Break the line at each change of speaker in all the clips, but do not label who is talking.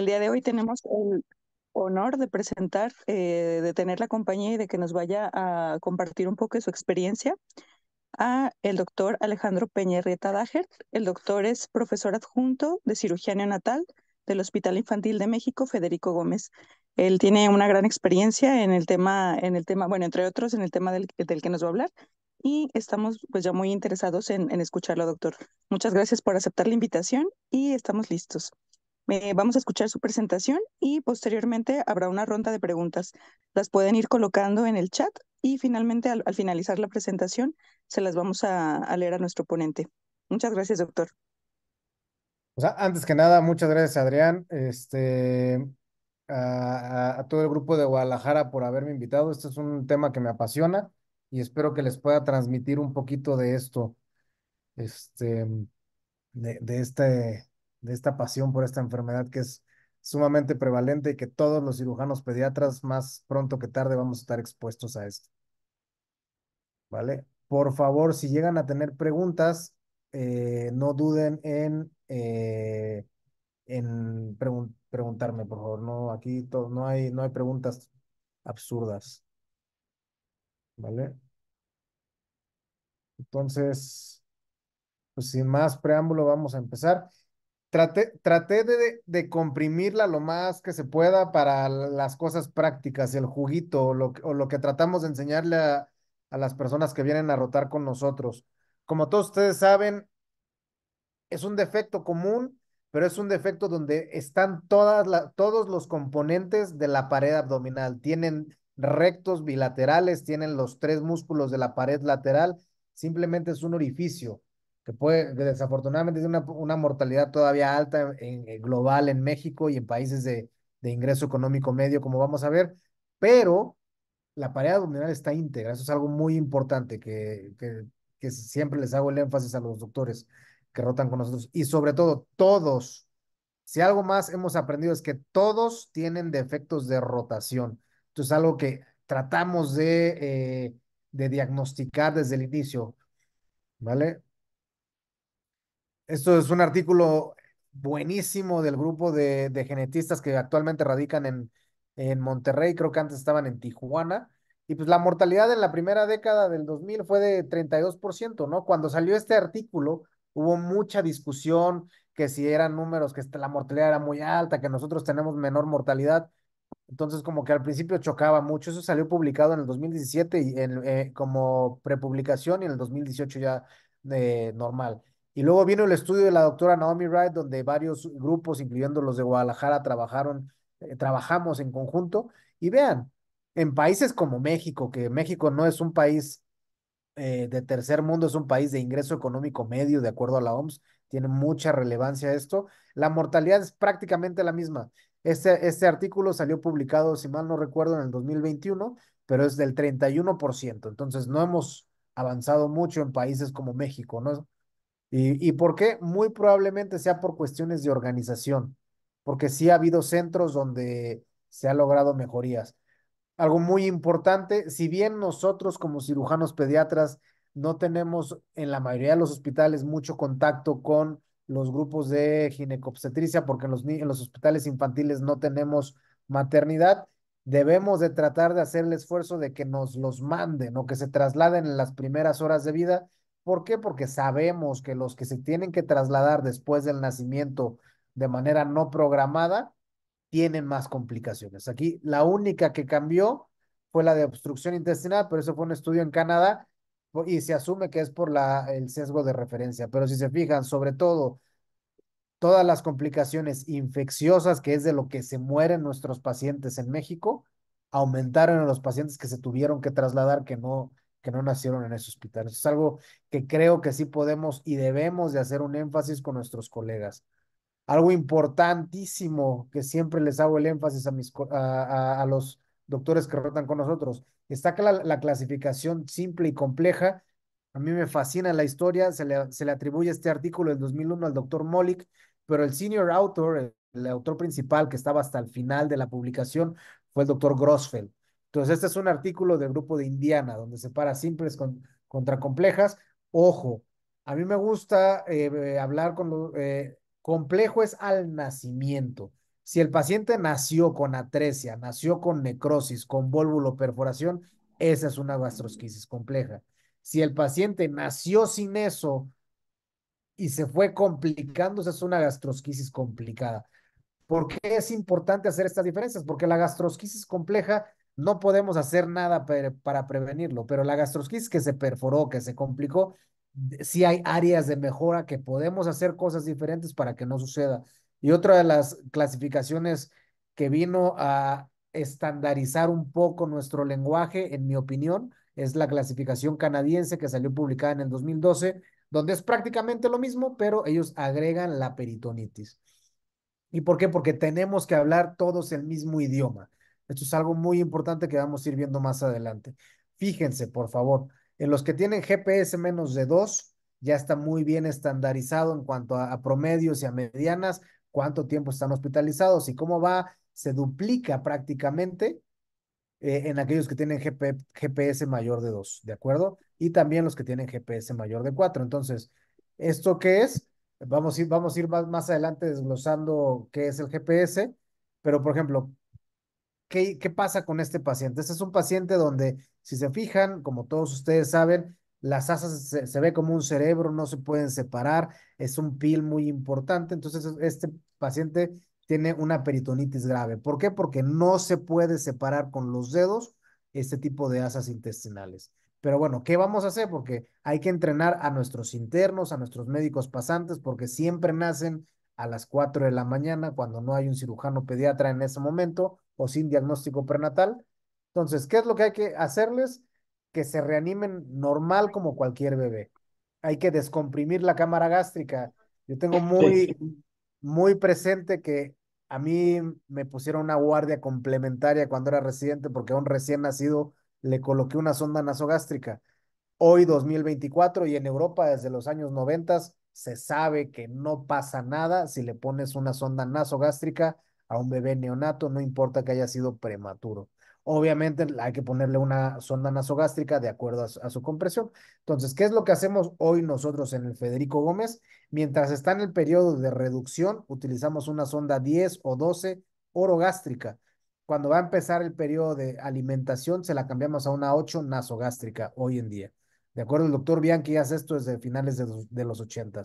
El día de hoy tenemos el honor de presentar, eh, de tener la compañía y de que nos vaya a compartir un poco de su experiencia a el doctor Alejandro Peñerrieta Rieta El doctor es profesor adjunto de cirugía neonatal del Hospital Infantil de México, Federico Gómez. Él tiene una gran experiencia en el tema, en el tema, bueno, entre otros, en el tema del, que nos va a hablar. Y estamos pues ya muy interesados en escucharlo, doctor. Muchas gracias por aceptar la invitación y estamos listos. Eh, vamos a escuchar su presentación y posteriormente habrá una ronda de preguntas. Las pueden ir colocando en el chat y finalmente al, finalizar la presentación se las vamos a, leer a nuestro ponente. Muchas gracias, doctor.
O sea, antes que nada, muchas gracias, Adrián, este, a, todo el grupo de Guadalajara por haberme invitado. Este es un tema que me apasiona y espero que les pueda transmitir un poquito de esto, este, de, de este de esta pasión por esta enfermedad que es sumamente prevalente y que todos los cirujanos pediatras más pronto que tarde vamos a estar expuestos a esto. ¿Vale? Por favor, si llegan a tener preguntas, eh, no duden en, eh, en preguntarme, por favor. No, aquí no hay, no hay preguntas absurdas. ¿Vale? Entonces, pues sin más preámbulo, vamos a empezar. Traté, de, comprimirla lo más que se pueda para las cosas prácticas, el juguito o lo, que tratamos de enseñarle a, las personas que vienen a rotar con nosotros. Como todos ustedes saben, es un defecto común, pero es un defecto donde están todas todos los componentes de la pared abdominal. Tienen rectos bilaterales, tienen los tres músculos de la pared lateral, simplemente es un orificio puede, desafortunadamente tiene una, mortalidad todavía alta en, eh, global en México y en países de, ingreso económico medio, como vamos a ver, pero la pared abdominal está íntegra, eso es algo muy importante que, que, siempre les hago el énfasis a los doctores que rotan con nosotros y sobre todo todos. Si algo más hemos aprendido es que todos tienen defectos de rotación. es algo que tratamos de, eh, de diagnosticar desde el inicio, ¿vale? Esto es un artículo buenísimo del grupo de, genetistas que actualmente radican en, en, Monterrey, creo que antes estaban en Tijuana. Y pues la mortalidad en la primera década del 2000 fue de 32%, ¿no? Cuando salió este artículo hubo mucha discusión que si eran números, que la mortalidad era muy alta, que nosotros tenemos menor mortalidad. Entonces como que al principio chocaba mucho. Eso salió publicado en el 2017 y en, eh, como prepublicación y en el 2018 ya de eh, normal. Y luego vino el estudio de la doctora Naomi Wright, donde varios grupos, incluyendo los de Guadalajara, trabajaron, eh, trabajamos en conjunto. Y vean, en países como México, que México no es un país eh, de tercer mundo, es un país de ingreso económico medio, de acuerdo a la OMS, tiene mucha relevancia esto. La mortalidad es prácticamente la misma. Este, este artículo salió publicado, si mal no recuerdo, en el 2021, pero es del 31%. Entonces, no hemos avanzado mucho en países como México, ¿no? ¿Y, y por qué? Muy probablemente sea por cuestiones de organización, porque sí ha habido centros donde se han logrado mejorías. Algo muy importante, si bien nosotros como cirujanos pediatras no tenemos en la mayoría de los hospitales mucho contacto con los grupos de ginecobstetricia, porque en los, en los hospitales infantiles no tenemos maternidad, debemos de tratar de hacer el esfuerzo de que nos los manden o que se trasladen en las primeras horas de vida ¿Por qué? Porque sabemos que los que se tienen que trasladar después del nacimiento de manera no programada tienen más complicaciones. Aquí la única que cambió fue la de obstrucción intestinal, pero eso fue un estudio en Canadá y se asume que es por la, el sesgo de referencia. Pero si se fijan, sobre todo, todas las complicaciones infecciosas, que es de lo que se mueren nuestros pacientes en México, aumentaron en los pacientes que se tuvieron que trasladar, que no, que no nacieron en ese hospital. es algo que creo que sí podemos y debemos de hacer un énfasis con nuestros colegas. Algo importantísimo que siempre les hago el énfasis a, mis, a, los doctores que rotan con nosotros. Está la, clasificación simple y compleja. A mí me fascina la historia. Se le, se le atribuye este artículo del 2001 al doctor Molik, pero el senior author, el, el autor principal que estaba hasta el final de la publicación, fue el doctor Grossfeld. Entonces, este es un artículo del grupo de Indiana, donde separa simples con, contra complejas. Ojo, a mí me gusta eh, hablar con eh, complejo es al nacimiento. Si el paciente nació con atresia, nació con necrosis, con vólvulo, perforación, esa es una gastrosquisis compleja. Si el paciente nació sin eso y se fue complicando, esa es una gastrosquisis complicada. ¿Por qué es importante hacer estas diferencias? Porque la gastrosquisis compleja no podemos hacer nada para, prevenirlo, pero la gastrosquis que se perforó, que se complicó, sí hay áreas de mejora que podemos hacer cosas diferentes para que no suceda. Y otra de las clasificaciones que vino a estandarizar un poco nuestro lenguaje, en mi opinión, es la clasificación canadiense que salió publicada en el 2012, donde es prácticamente lo mismo, pero ellos agregan la peritonitis. ¿Y por qué? Porque tenemos que hablar todos el mismo idioma. Esto es algo muy importante que vamos a ir viendo más adelante. Fíjense, por favor, en los que tienen GPS menos de 2, ya está muy bien estandarizado en cuanto a, promedios y a medianas, cuánto tiempo están hospitalizados y cómo va, se duplica prácticamente eh, en aquellos que tienen GPS mayor de 2, ¿de acuerdo? Y también los que tienen GPS mayor de 4. Entonces, ¿esto qué es? Vamos a ir, vamos a ir más, más adelante desglosando qué es el GPS, pero por ejemplo, ¿qué, pasa con este paciente? Este es un paciente donde, si se fijan, como todos ustedes saben, las asas se, ve como un cerebro, no se pueden separar, es un pil muy importante, entonces este paciente tiene una peritonitis grave. ¿Por qué? Porque no se puede separar con los dedos este tipo de asas intestinales. Pero bueno, ¿qué vamos a hacer? Porque hay que entrenar a nuestros internos, a nuestros médicos pasantes, porque siempre nacen a las 4 de la mañana cuando no hay un cirujano pediatra en ese momento o sin diagnóstico prenatal. Entonces, ¿qué es lo que hay que hacerles? Que se reanimen normal como cualquier bebé. Hay que descomprimir la cámara gástrica. Yo tengo muy, muy presente que a mí me pusieron una guardia complementaria cuando era residente porque a un recién nacido le coloqué una sonda nasogástrica. Hoy 2024 y en Europa desde los años 90 se sabe que no pasa nada si le pones una sonda nasogástrica a un bebé neonato, no importa que haya sido prematuro. Obviamente hay que ponerle una sonda nasogástrica de acuerdo a su, compresión. Entonces, ¿qué es lo que hacemos hoy nosotros en el Federico Gómez? Mientras está en el periodo de reducción, utilizamos una sonda 10 o 12 orogástrica. Cuando va a empezar el periodo de alimentación, se la cambiamos a una 8 nasogástrica hoy en día. ¿De acuerdo? El doctor Bianchi hace esto desde finales de los, de 80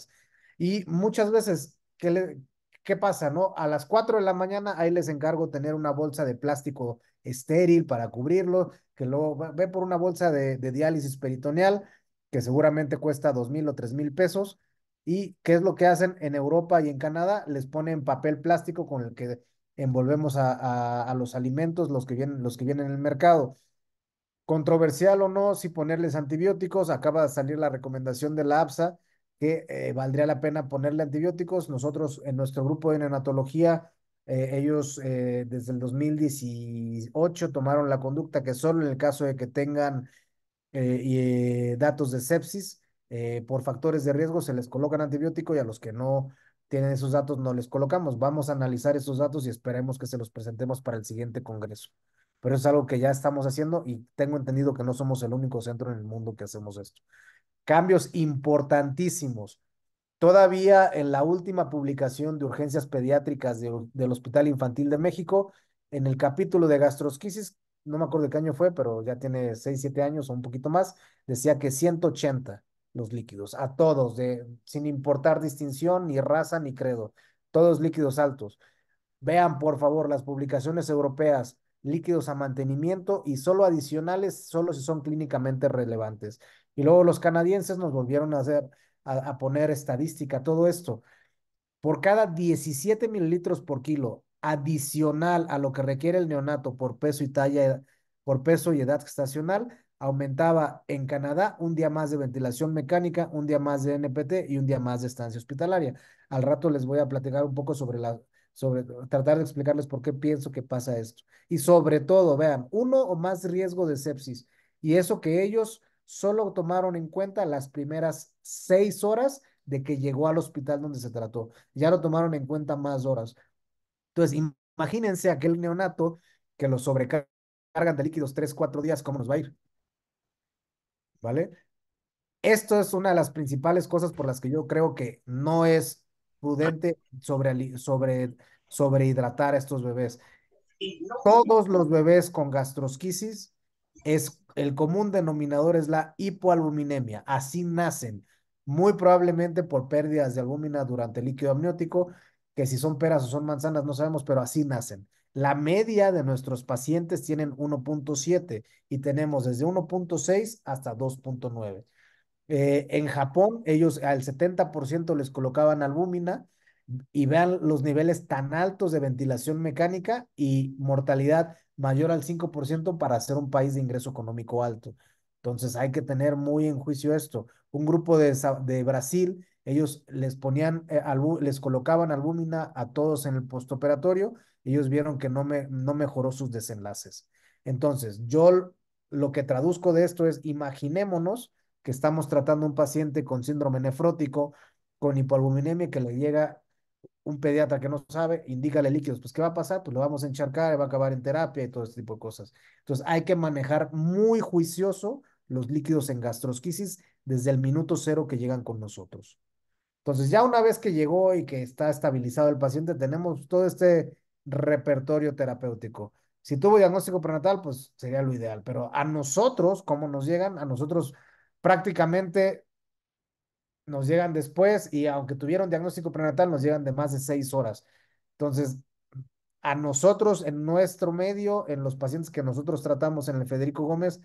Y muchas veces, ¿qué le, ¿qué pasa? No? A las 4 de la mañana ahí les encargo tener una bolsa de plástico estéril para cubrirlo, que luego ve por una bolsa de, diálisis peritoneal que seguramente cuesta dos mil o tres mil pesos. ¿Y qué es lo que hacen en Europa y en Canadá? Les ponen papel plástico con el que envolvemos a, los alimentos, los que, vienen, los que vienen en el mercado. Controversial o no, si ponerles antibióticos, acaba de salir la recomendación de la APSA que eh, valdría la pena ponerle antibióticos. Nosotros en nuestro grupo de neonatología, eh, ellos eh, desde el 2018 tomaron la conducta que solo en el caso de que tengan y, datos de sepsis por factores de riesgo se les colocan antibiótico y a los que no tienen esos datos no les colocamos. Vamos a analizar esos datos y esperemos que se los presentemos para el siguiente congreso. Pero es algo que ya estamos haciendo y tengo entendido que no somos el único centro en el mundo que hacemos esto cambios importantísimos. Todavía en la última publicación de urgencias pediátricas del Hospital Infantil de México, en el capítulo de gastrosquisis, no me acuerdo de qué año fue, pero ya tiene 6, 7 años o un poquito más, decía que 180 los líquidos, a todos, de, sin importar distinción, ni raza, ni credo, todos líquidos altos. Vean, por favor, las publicaciones europeas, líquidos a mantenimiento y solo adicionales, solo si son clínicamente relevantes. Y luego los canadienses nos volvieron a, hacer, a, poner estadística, todo esto. Por cada 17 mililitros por kilo adicional a lo que requiere el neonato por peso y talla, por peso y edad estacional, aumentaba en Canadá un día más de ventilación mecánica, un día más de NPT y un día más de estancia hospitalaria. Al rato les voy a platicar un poco sobre la, sobre tratar de explicarles por qué pienso que pasa esto. Y sobre todo, vean, uno o más riesgo de sepsis. Y eso que ellos solo tomaron en cuenta las primeras seis horas de que llegó al hospital donde se trató. Ya lo tomaron en cuenta más horas. Entonces, imagínense aquel neonato que lo sobrecargan de líquidos tres, cuatro días, ¿cómo nos va a ir? ¿Vale? Esto es una de las principales cosas por las que yo creo que no es prudente sobre, sobre, sobre hidratar a estos bebés. Todos los bebés con gastrosquisis es el común denominador es la hipoalbuminemia. Así nacen, muy probablemente por pérdidas de albúmina durante el líquido amniótico, que si son peras o son manzanas no sabemos, pero así nacen. La media de nuestros pacientes tienen 1.7 y tenemos desde 1.6 hasta 2.9. Eh, en Japón, ellos al 70% les colocaban albúmina y vean los niveles tan altos de ventilación mecánica y mortalidad mayor al 5% para ser un país de ingreso económico alto. Entonces hay que tener muy en juicio esto. Un grupo de, Brasil, ellos les ponían, eh, les colocaban albúmina a todos en el postoperatorio, ellos vieron que no, me, no mejoró sus desenlaces. Entonces, yo lo que traduzco de esto es, imaginémonos que estamos tratando a un paciente con síndrome nefrótico, con hipoalbuminemia que le llega un pediatra que no sabe, indícale líquidos. Pues, ¿qué va a pasar? Pues lo vamos a encharcar, va a acabar en terapia y todo este tipo de cosas. Entonces, hay que manejar muy juicioso los líquidos en gastrosquisis desde el minuto cero que llegan con nosotros. Entonces, ya una vez que llegó y que está estabilizado el paciente, tenemos todo este repertorio terapéutico. Si tuvo diagnóstico prenatal, pues sería lo ideal, pero a nosotros, ¿cómo nos llegan? A nosotros prácticamente nos llegan después y aunque tuvieron diagnóstico prenatal, nos llegan de más de seis horas. Entonces, a nosotros, en nuestro medio, en los pacientes que nosotros tratamos en el Federico Gómez,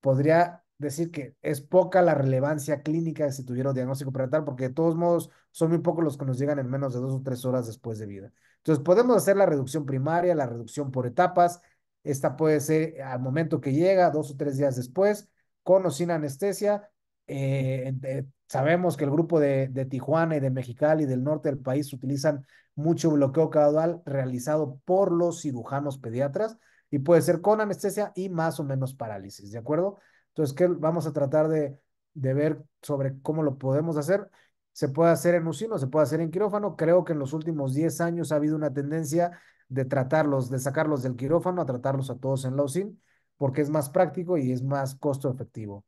podría decir que es poca la relevancia clínica si tuvieron diagnóstico prenatal, porque de todos modos son muy pocos los que nos llegan en menos de dos o tres horas después de vida. Entonces, podemos hacer la reducción primaria, la reducción por etapas. Esta puede ser al momento que llega, dos o tres días después, con o sin anestesia, eh, eh, sabemos que el grupo de, Tijuana y de Mexicali y del norte del país utilizan mucho bloqueo caudal realizado por los cirujanos pediatras y puede ser con anestesia y más o menos parálisis, ¿de acuerdo? Entonces, ¿qué vamos a tratar de, ver sobre cómo lo podemos hacer? Se puede hacer en usino, se puede hacer en quirófano. Creo que en los últimos 10 años ha habido una tendencia de tratarlos, de sacarlos del quirófano a tratarlos a todos en la USIN, porque es más práctico y es más costo efectivo.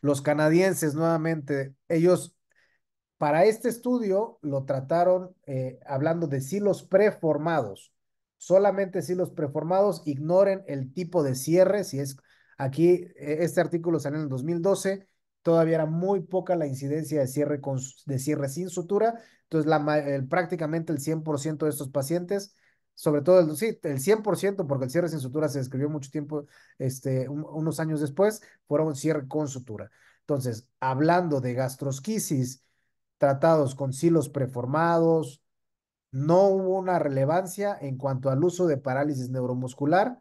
Los canadienses, nuevamente, ellos para este estudio lo trataron eh, hablando de silos preformados. Solamente silos preformados, ignoren el tipo de cierre, si es aquí, e, este artículo salió en el 2012, todavía era muy poca la incidencia de cierre, de cierre sin sutura, entonces el, prácticamente el 100% de estos pacientes sobre todo el, sí, el 100%, porque el cierre sin sutura se describió mucho tiempo, este, unos años después, fueron cierre con sutura. Entonces, hablando de gastrosquisis tratados con silos preformados, no hubo una relevancia en cuanto al uso de parálisis neuromuscular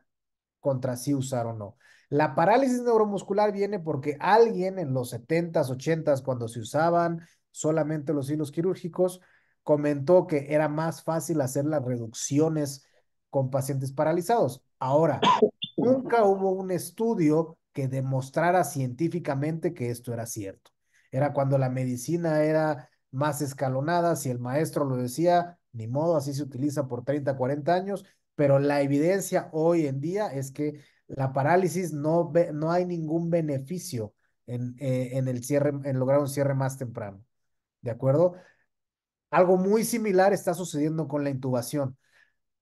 contra si usar o no. La parálisis neuromuscular viene porque alguien en los 70s, 80s, cuando se usaban solamente los silos quirúrgicos, comentó que era más fácil hacer las reducciones con pacientes paralizados. Ahora, nunca hubo un estudio que demostrara científicamente que esto era cierto. Era cuando la medicina era más escalonada, si el maestro lo decía, ni modo, así se utiliza por 30, 40 años, pero la evidencia hoy en día es que la parálisis no, no hay ningún beneficio en, eh, en el cierre, en lograr un cierre más temprano. ¿De acuerdo? Algo muy similar está sucediendo con la intubación.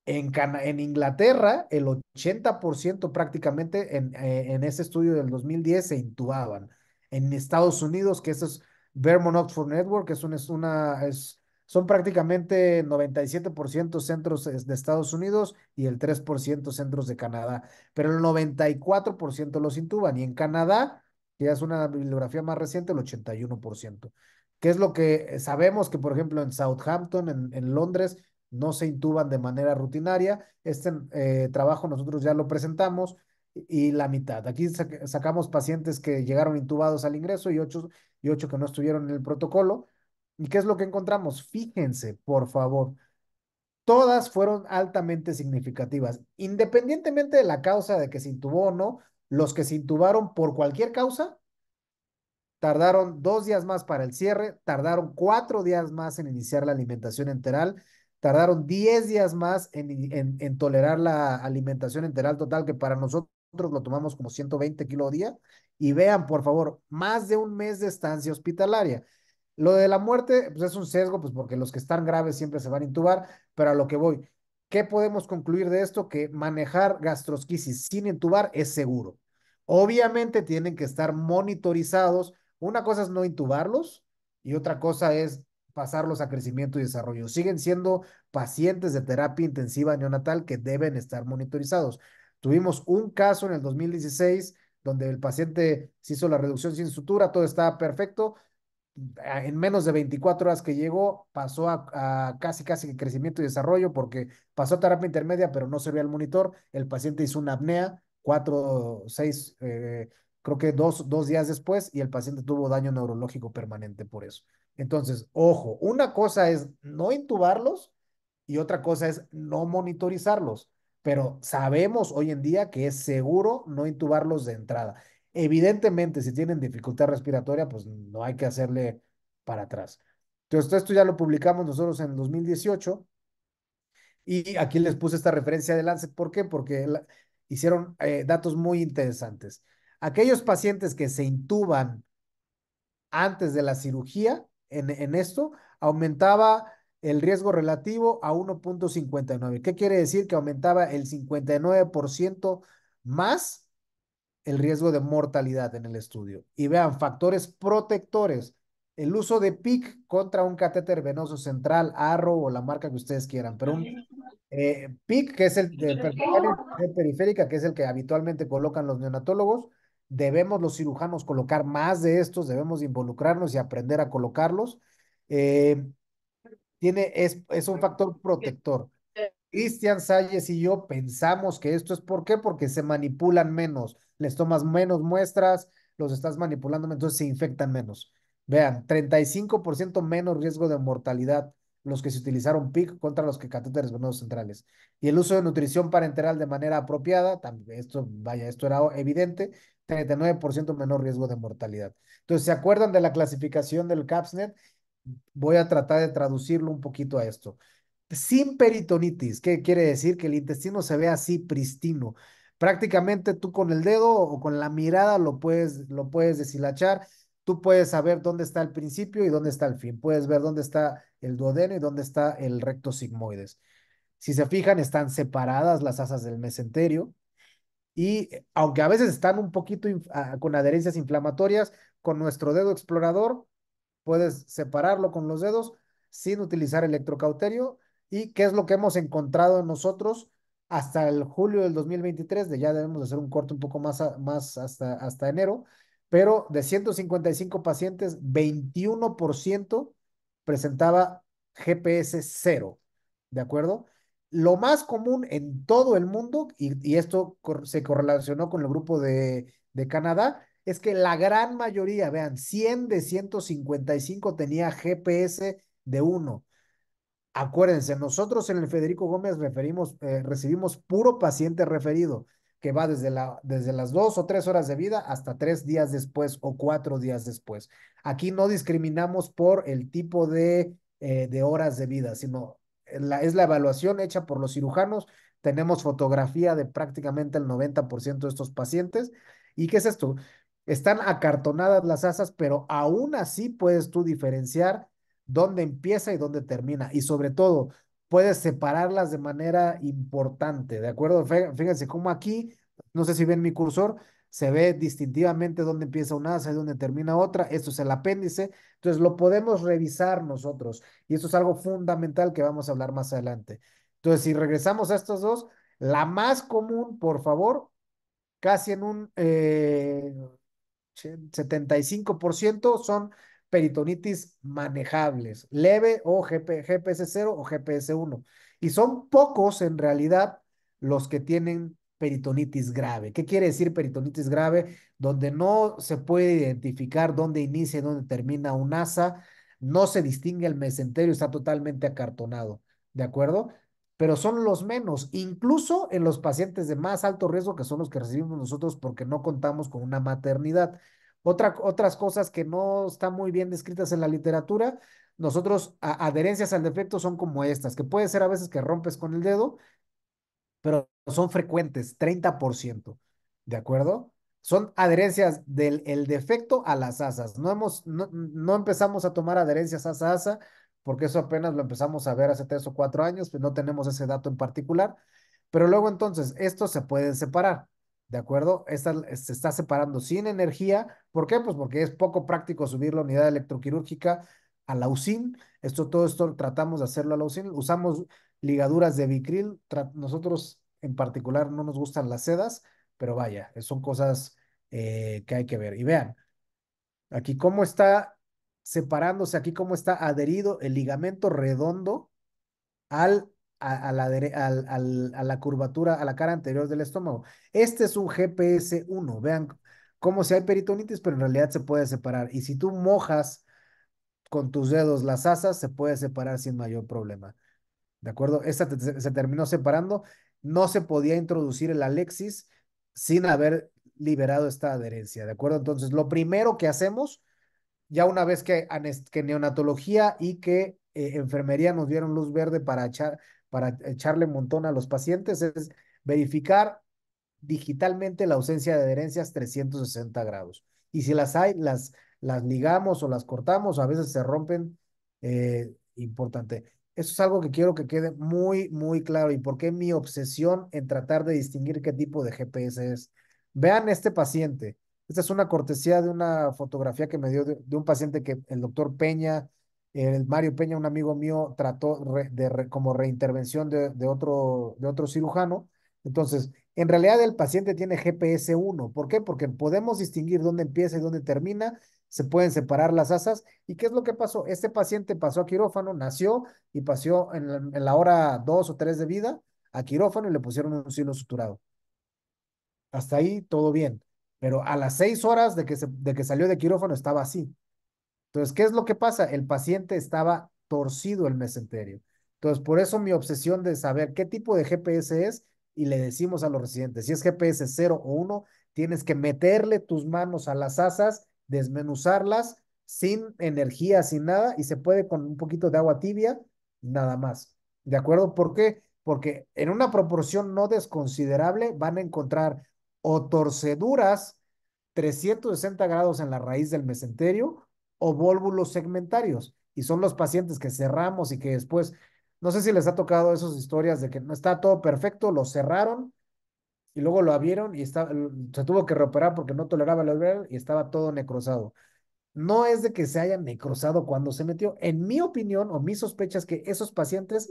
En, en Inglaterra, el 80% prácticamente en, eh, en, ese estudio del 2010 se intubaban. En Estados Unidos, que es Vermont Oxford Network, es, una, es, son prácticamente 97% centros de Estados Unidos y el 3% centros de Canadá, pero el 94% los intuban y en Canadá, que es una bibliografía más reciente, el 81% que es lo que sabemos que, por ejemplo, en Southampton, en, Londres, no se intuban de manera rutinaria. Este eh, trabajo nosotros ya lo presentamos y, la mitad. Aquí sacamos pacientes que llegaron intubados al ingreso y ocho, y ocho que no estuvieron en el protocolo. ¿Y qué es lo que encontramos? Fíjense, por favor. Todas fueron altamente significativas, independientemente de la causa de que se intubó o no, los que se intubaron por cualquier causa tardaron dos días más para el cierre, tardaron cuatro días más en iniciar la alimentación enteral, tardaron diez días más en, tolerar la alimentación enteral total, que para nosotros lo tomamos como 120 kilos día. Y vean, por favor, más de un mes de estancia hospitalaria. Lo de la muerte, pues es un sesgo, pues porque los que están graves siempre se van a intubar, pero a lo que voy, ¿qué podemos concluir de esto? Que manejar gastrosquisis sin intubar es seguro. Obviamente tienen que estar monitorizados una cosa es no intubarlos y otra cosa es pasarlos a crecimiento y desarrollo. Siguen siendo pacientes de terapia intensiva neonatal que deben estar monitorizados. Tuvimos un caso en el 2016 donde el paciente se hizo la reducción sin sutura, todo estaba perfecto. En menos de 24 horas que llegó, pasó a, casi, casi crecimiento y desarrollo porque pasó a terapia intermedia, pero no servía el monitor. El paciente hizo una apnea, cuatro, seis eh, creo que dos, dos días después y el paciente tuvo daño neurológico permanente por eso. Entonces, ojo, una cosa es no intubarlos y otra cosa es no monitorizarlos, pero sabemos hoy en día que es seguro no intubarlos de entrada. Evidentemente, si tienen dificultad respiratoria, pues no hay que hacerle para atrás. Entonces, esto ya lo publicamos nosotros en 2018 y aquí les puse esta referencia de Lancet. ¿Por qué? Porque hicieron eh, datos muy interesantes aquellos pacientes que se intuban antes de la cirugía en, esto, aumentaba el riesgo relativo a 1.59. ¿Qué quiere decir? Que aumentaba el 59% más el riesgo de mortalidad en el estudio. Y vean, factores protectores. El uso de PIC contra un catéter venoso central, ARRO o la marca que ustedes quieran, pero un eh, PIC, que es el de periférica, que es el que habitualmente colocan los neonatólogos, debemos los cirujanos colocar más de estos, debemos involucrarnos y aprender a colocarlos. Eh, tiene, es, es un factor protector. Cristian Salles y yo pensamos que esto es por qué, porque se manipulan menos, les tomas menos muestras, los estás manipulando, entonces se infectan menos. Vean, 35% menos riesgo de mortalidad los que se utilizaron PIC contra los que catéteres venosos centrales. Y el uso de nutrición parenteral de manera apropiada, también, esto, vaya, esto era evidente, 39% menor riesgo de mortalidad. Entonces, ¿se acuerdan de la clasificación del CAPSNET? Voy a tratar de traducirlo un poquito a esto. Sin peritonitis, ¿qué quiere decir? Que el intestino se ve así pristino. Prácticamente tú con el dedo o con la mirada lo puedes, lo puedes deshilachar. Tú puedes saber dónde está el principio y dónde está el fin. Puedes ver dónde está el duodeno y dónde está el recto sigmoides. Si se fijan, están separadas las asas del mesenterio y aunque a veces están un poquito ah, con adherencias inflamatorias, con nuestro dedo explorador puedes separarlo con los dedos sin utilizar electrocauterio. ¿Y qué es lo que hemos encontrado nosotros? Hasta el julio del 2023, de ya debemos hacer un corte un poco más, más hasta, hasta enero, pero de 155 pacientes, 21% presentaba GPS cero, ¿de acuerdo? Lo más común en todo el mundo, y, esto se correlacionó con el grupo de, Canadá, es que la gran mayoría, vean, 100 de 155 tenía GPS de uno Acuérdense, nosotros en el Federico Gómez referimos, eh, recibimos puro paciente referido, que va desde, la, desde las dos o tres horas de vida hasta tres días después o cuatro días después. Aquí no discriminamos por el tipo de, eh, de horas de vida, sino la, es la evaluación hecha por los cirujanos, tenemos fotografía de prácticamente el 90% de estos pacientes. ¿Y qué es esto? Están acartonadas las asas, pero aún así puedes tú diferenciar dónde empieza y dónde termina. Y sobre todo, puedes separarlas de manera importante, ¿de acuerdo? Fíjense cómo aquí, no sé si ven mi cursor, se ve distintivamente dónde empieza una asa y dónde termina otra. Esto es el apéndice. Entonces lo podemos revisar nosotros. Y eso es algo fundamental que vamos a hablar más adelante. Entonces, si regresamos a estos dos, la más común, por favor, casi en un 75% eh, son peritonitis manejables, leve o GPS0 o GPS1. Y son pocos en realidad los que tienen peritonitis grave. ¿Qué quiere decir peritonitis grave? Donde no se puede identificar dónde inicia y dónde termina un asa, no se distingue el mesenterio, está totalmente acartonado, ¿de acuerdo? Pero son los menos, incluso en los pacientes de más alto riesgo, que son los que recibimos nosotros porque no contamos con una maternidad. Otra, otras cosas que no están muy bien descritas en la literatura, nosotros, adherencias al defecto son como estas, que puede ser a veces que rompes con el dedo, pero son frecuentes, 30%, ¿de acuerdo? Son adherencias del defecto a las asas. No, hemos, no, empezamos a tomar adherencias asa-asa porque eso apenas lo empezamos a ver hace tres o cuatro años, pues no tenemos ese dato en particular. Pero luego entonces, esto se puede separar, ¿de acuerdo? Esta se está separando sin energía. ¿Por qué? Pues porque es poco práctico subir la unidad electroquirúrgica a la USIN. Esto todo esto tratamos de hacerlo a la USIN. Usamos ligaduras de vicril. Nosotros en particular no nos gustan las sedas, pero vaya, eh, son cosas eh, que hay que ver. Y vean, aquí cómo está separándose, aquí cómo está adherido el ligamento redondo al, a, la, curvatura, a la cara anterior del estómago. Este es un GPS1, vean cómo si hay peritonitis, pero en realidad se puede separar. Y si tú mojas con tus dedos las asas, se puede separar sin mayor problema. ¿De acuerdo? Esta se terminó separando no se podía introducir el Alexis sin haber liberado esta adherencia, ¿de acuerdo? Entonces, lo primero que hacemos, ya una vez que, neonatología y que eh, enfermería nos dieron luz verde para, echar, para echarle montón a los pacientes, es verificar digitalmente la ausencia de adherencias 360 grados. Y si las hay, las, las ligamos o las cortamos, a veces se rompen, eh, importante. Eso es algo que quiero que quede muy, muy claro y por qué mi obsesión en tratar de distinguir qué tipo de GPS es. Vean este paciente. Esta es una cortesía de una fotografía que me dio de, un paciente que el doctor Peña, el Mario Peña, un amigo mío, trató de, como reintervención de, otro, de otro cirujano. Entonces, en realidad el paciente tiene GPS 1. ¿Por qué? Porque podemos distinguir dónde empieza y dónde termina se pueden separar las asas. ¿Y qué es lo que pasó? Este paciente pasó a quirófano, nació y pasó en la, hora dos o tres de vida a quirófano y le pusieron un silo suturado. Hasta ahí todo bien. Pero a las seis horas de que, de que salió de quirófano estaba así. Entonces, ¿qué es lo que pasa? El paciente estaba torcido el mesenterio. Entonces, por eso mi obsesión de saber qué tipo de GPS es y le decimos a los residentes, si es GPS 0 o 1, tienes que meterle tus manos a las asas desmenuzarlas sin energía, sin nada, y se puede con un poquito de agua tibia, nada más. ¿De acuerdo? ¿Por qué? Porque en una proporción no desconsiderable van a encontrar o torceduras 360 grados en la raíz del mesenterio o vólvulos segmentarios. Y son los pacientes que cerramos y que después, no sé si les ha tocado esas historias de que no está todo perfecto, lo cerraron, y luego lo abrieron y estaba se tuvo que reoperar porque no toleraba el alveolar y estaba todo necrosado. No es de que se haya necrosado cuando se metió. En mi opinión o mis sospechas que esos pacientes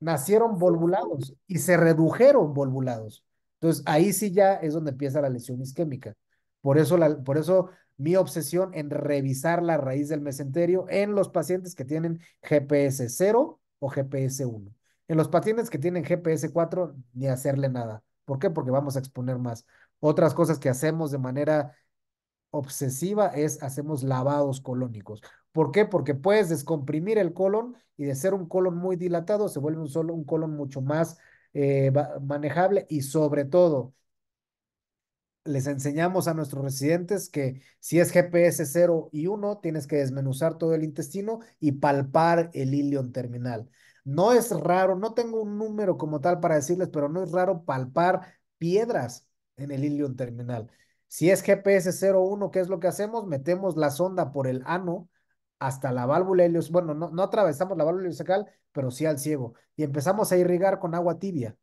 nacieron volvulados y se redujeron volvulados. Entonces ahí sí ya es donde empieza la lesión isquémica. Por eso, la, por eso mi obsesión en revisar la raíz del mesenterio en los pacientes que tienen GPS 0 o GPS 1. En los pacientes que tienen GPS 4, ni hacerle nada. ¿Por qué? Porque vamos a exponer más. Otras cosas que hacemos de manera obsesiva es hacemos lavados colónicos. ¿Por qué? Porque puedes descomprimir el colon y de ser un colon muy dilatado se vuelve un, solo, un colon mucho más eh, manejable y sobre todo les enseñamos a nuestros residentes que si es GPS 0 y 1 tienes que desmenuzar todo el intestino y palpar el ilion terminal. No es raro, no tengo un número como tal para decirles, pero no es raro palpar piedras en el Ilion Terminal. Si es GPS 01, ¿qué es lo que hacemos? Metemos la sonda por el ano hasta la válvula ilios, bueno, no, no atravesamos la válvula iliosacal, pero sí al ciego, y empezamos a irrigar con agua tibia.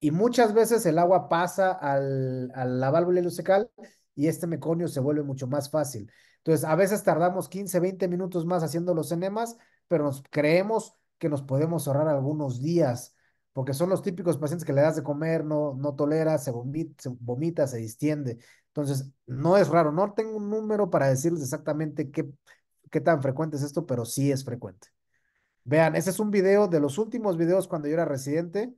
Y muchas veces el agua pasa al, a la válvula iliosacal y este meconio se vuelve mucho más fácil. Entonces, a veces tardamos 15, 20 minutos más haciendo los enemas, pero nos creemos que nos podemos ahorrar algunos días, porque son los típicos pacientes que le das de comer, no, no tolera, se vomita, se vomita, se distiende. Entonces, no es raro, no tengo un número para decirles exactamente qué, qué tan frecuente es esto, pero sí es frecuente. Vean, ese es un video de los últimos videos cuando yo era residente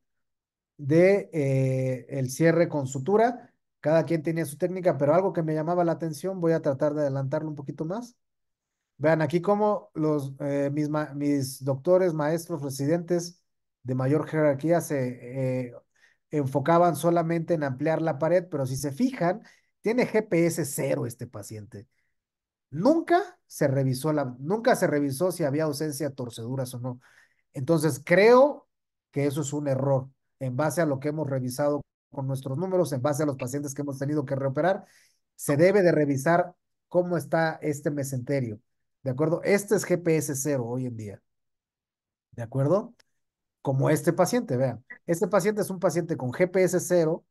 de eh, el cierre con sutura. Cada quien tenía su técnica, pero algo que me llamaba la atención, voy a tratar de adelantarlo un poquito más. Vean aquí cómo los, eh, mis, doctores, maestros, residentes de mayor jerarquía se eh, enfocaban solamente en ampliar la pared, pero si se fijan, tiene GPS cero este paciente. Nunca se revisó la, nunca se revisó si había ausencia de torceduras o no. Entonces creo que eso es un error en base a lo que hemos revisado con nuestros números, en base a los pacientes que hemos tenido que reoperar, se debe de revisar cómo está este mesenterio. ¿De acuerdo? Este es GPS cero hoy en día. ¿De acuerdo? Como este paciente, vean. Este paciente es un paciente con GPS cero.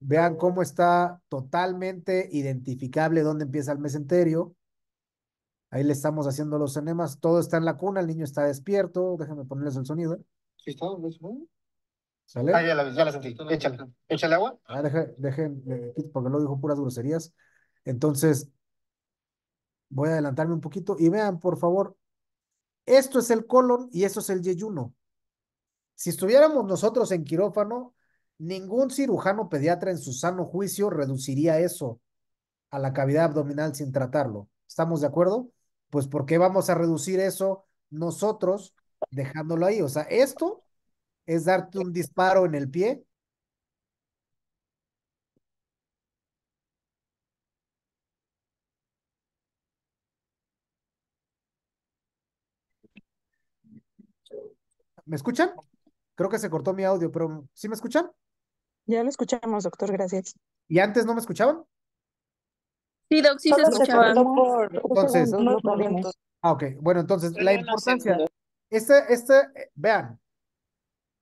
Vean cómo está totalmente identificable dónde empieza el mesenterio. Ahí le estamos haciendo los enemas. Todo está en la cuna, el niño está despierto. Déjenme ponerles el sonido. Sí, está, ¿Sale? Ah, ya la, sentí. Échale, agua. Ah, dejen, dejen, eh, porque lo dijo puras groserías. Entonces, Voy a adelantarme un poquito y vean, por favor, esto es el colon y eso es el yeyuno. Si estuviéramos nosotros en quirófano, ningún cirujano pediatra en su sano juicio reduciría eso a la cavidad abdominal sin tratarlo. ¿Estamos de acuerdo? Pues ¿por qué vamos a reducir eso nosotros dejándolo ahí? O sea, esto es darte un disparo en el pie ¿Me escuchan? Creo que se cortó mi audio, pero ¿sí me escuchan? Ya lo escuchamos, doctor, gracias. ¿Y antes no me escuchaban?
Sí, doc, sí se escuchaban. Entonces,
ah, Bueno, entonces, la importancia. este, este, eh, vean,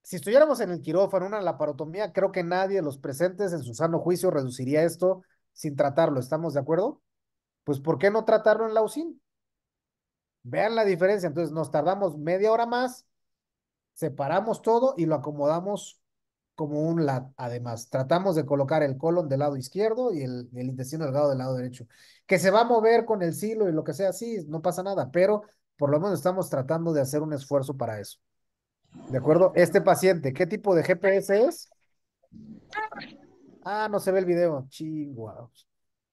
si estuviéramos en el quirófano, una laparotomía, creo que nadie de los presentes en su sano juicio reduciría esto sin tratarlo, ¿estamos de acuerdo? Pues, ¿por qué no tratarlo en la UCIN? Vean la diferencia, entonces nos tardamos media hora más separamos todo y lo acomodamos como un lat, además. Tratamos de colocar el colon del lado izquierdo y el, intestino delgado del lado derecho. Que se va a mover con el silo y lo que sea, sí, no pasa nada, pero por lo menos estamos tratando de hacer un esfuerzo para eso. ¿De acuerdo? Este paciente, ¿qué tipo de GPS es? Ah, no se ve el video. chingados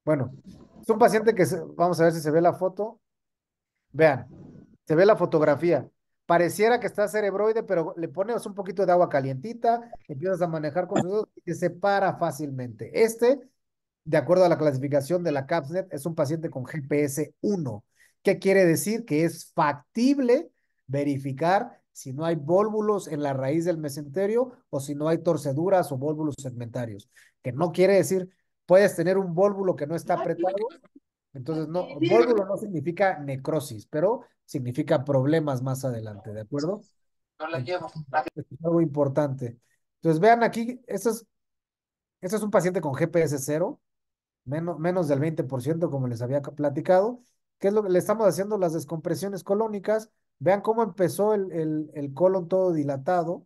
Bueno, es un paciente que, vamos a ver si se ve la foto. Vean, se ve la fotografía pareciera que está cerebroide, pero le pones un poquito de agua calientita, empiezas a manejar con sus dedos y se separa fácilmente. Este, de acuerdo a la clasificación de la CAPSNET, es un paciente con GPS 1. ¿Qué quiere decir? Que es factible verificar si no hay vólvulos en la raíz del mesenterio o si no hay torceduras o vólvulos segmentarios. Que no quiere decir, puedes tener un vólvulo que no está apretado, entonces, no, módulo no significa necrosis, pero significa problemas más adelante, ¿de acuerdo? No la llevo. Es algo importante. Entonces, vean aquí, este es, es un paciente con GPS cero, menos, menos del 20%, como les había platicado. ¿Qué es lo que le estamos haciendo? Las descompresiones colónicas. Vean cómo empezó el, el, colon todo dilatado.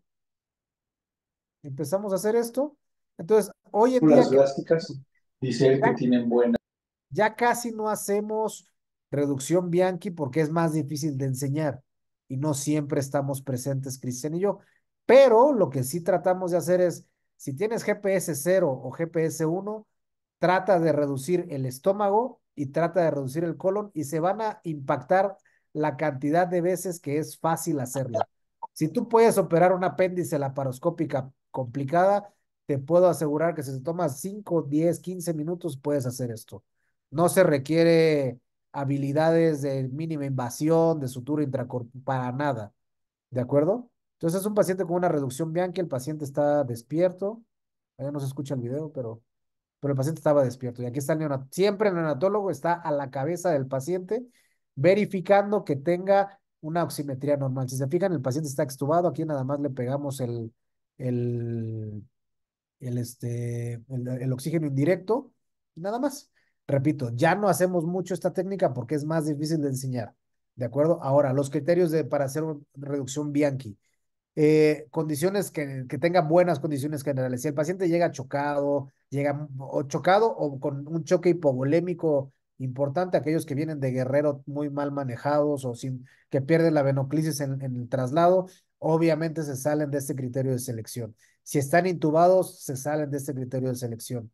Empezamos a hacer esto. Entonces, hoy en día... Las plásticas,
dice que tienen
buena... Ya casi no hacemos reducción Bianchi porque es más difícil de enseñar y no siempre estamos presentes, Cristian y yo. Pero lo que sí tratamos de hacer es, si tienes GPS 0 o GPS 1, trata de reducir el estómago y trata de reducir el colon y se van a impactar la cantidad de veces que es fácil hacerlo. Si tú puedes operar un apéndice laparoscópica complicada, te puedo asegurar que si se tomas 5, 10, 15 minutos puedes hacer esto. No se requiere habilidades de mínima invasión, de sutura intracorporal, para nada. ¿De acuerdo? Entonces es un paciente con una reducción que el paciente está despierto. Allá no se escucha el video, pero, pero el paciente estaba despierto. Y aquí está el neonatólogo. Siempre el neonatólogo está a la cabeza del paciente, verificando que tenga una oximetría normal. Si se fijan, el paciente está extubado. Aquí nada más le pegamos el, el, el, este, el oxígeno indirecto. Nada más. Repito, ya no hacemos mucho esta técnica porque es más difícil de enseñar. ¿De acuerdo? Ahora, los criterios de, para hacer una reducción Bianchi. Eh, condiciones que, tengan buenas condiciones generales. Si el paciente llega chocado, llega o chocado o con un choque hipovolémico importante, aquellos que vienen de guerrero muy mal manejados o sin que pierden la venoclisis en el traslado, obviamente se salen de este criterio de selección. Si están intubados, se salen de este criterio de selección.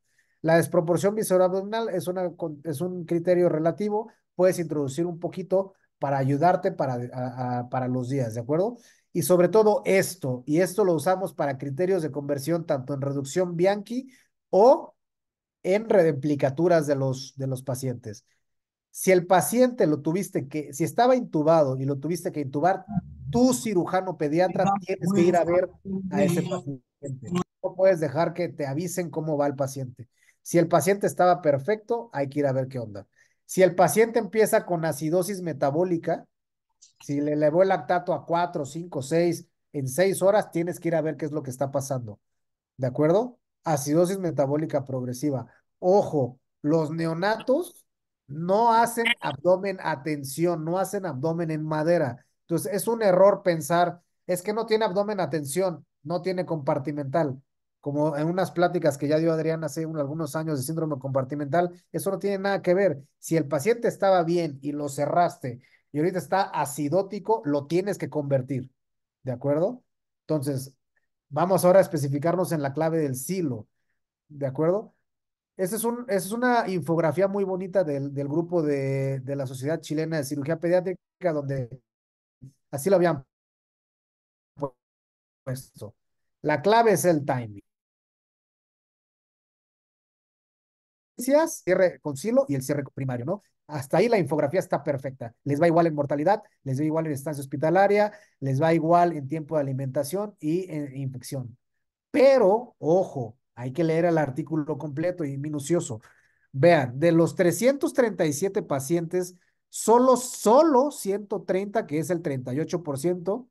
La desproporción visceroabdominal es, una, es un criterio relativo, puedes introducir un poquito para ayudarte para, para los días, ¿de acuerdo? Y sobre todo esto, y esto lo usamos para criterios de conversión tanto en reducción Bianchi o en redemplicaturas de los, de los pacientes. Si el paciente lo tuviste que, si estaba intubado y lo tuviste que intubar, tu cirujano pediatra tienes que ir a ver a ese paciente. No puedes dejar que te avisen cómo va el paciente. Si el paciente estaba perfecto, hay que ir a ver qué onda. Si el paciente empieza con acidosis metabólica, si le elevó el lactato a 4, 5, 6, en 6 horas tienes que ir a ver qué es lo que está pasando. ¿De acuerdo? Acidosis metabólica progresiva. Ojo, los neonatos no hacen abdomen, atención, no hacen abdomen en madera. Entonces, es un error pensar, es que no tiene abdomen, atención, no tiene compartimental como en unas pláticas que ya dio Adrián hace algunos años de síndrome compartimental, eso no tiene nada que ver. Si el paciente estaba bien y lo cerraste y ahorita está acidótico, lo tienes que convertir, ¿de acuerdo? Entonces, vamos ahora a especificarnos en la clave del silo, ¿de acuerdo? Esa es, un, es una infografía muy bonita del, del grupo de, de la Sociedad Chilena de Cirugía Pediátrica, donde
así lo habían puesto. La clave es el timing. cierre
con silo y el cierre primario, ¿no? Hasta ahí la infografía está perfecta. Les va igual en mortalidad, les va igual en estancia hospitalaria, les va igual en tiempo de alimentación y en infección. Pero, ojo, hay que leer el artículo completo y minucioso. Vean, de los 337 pacientes, solo, solo 130, que es el 38%,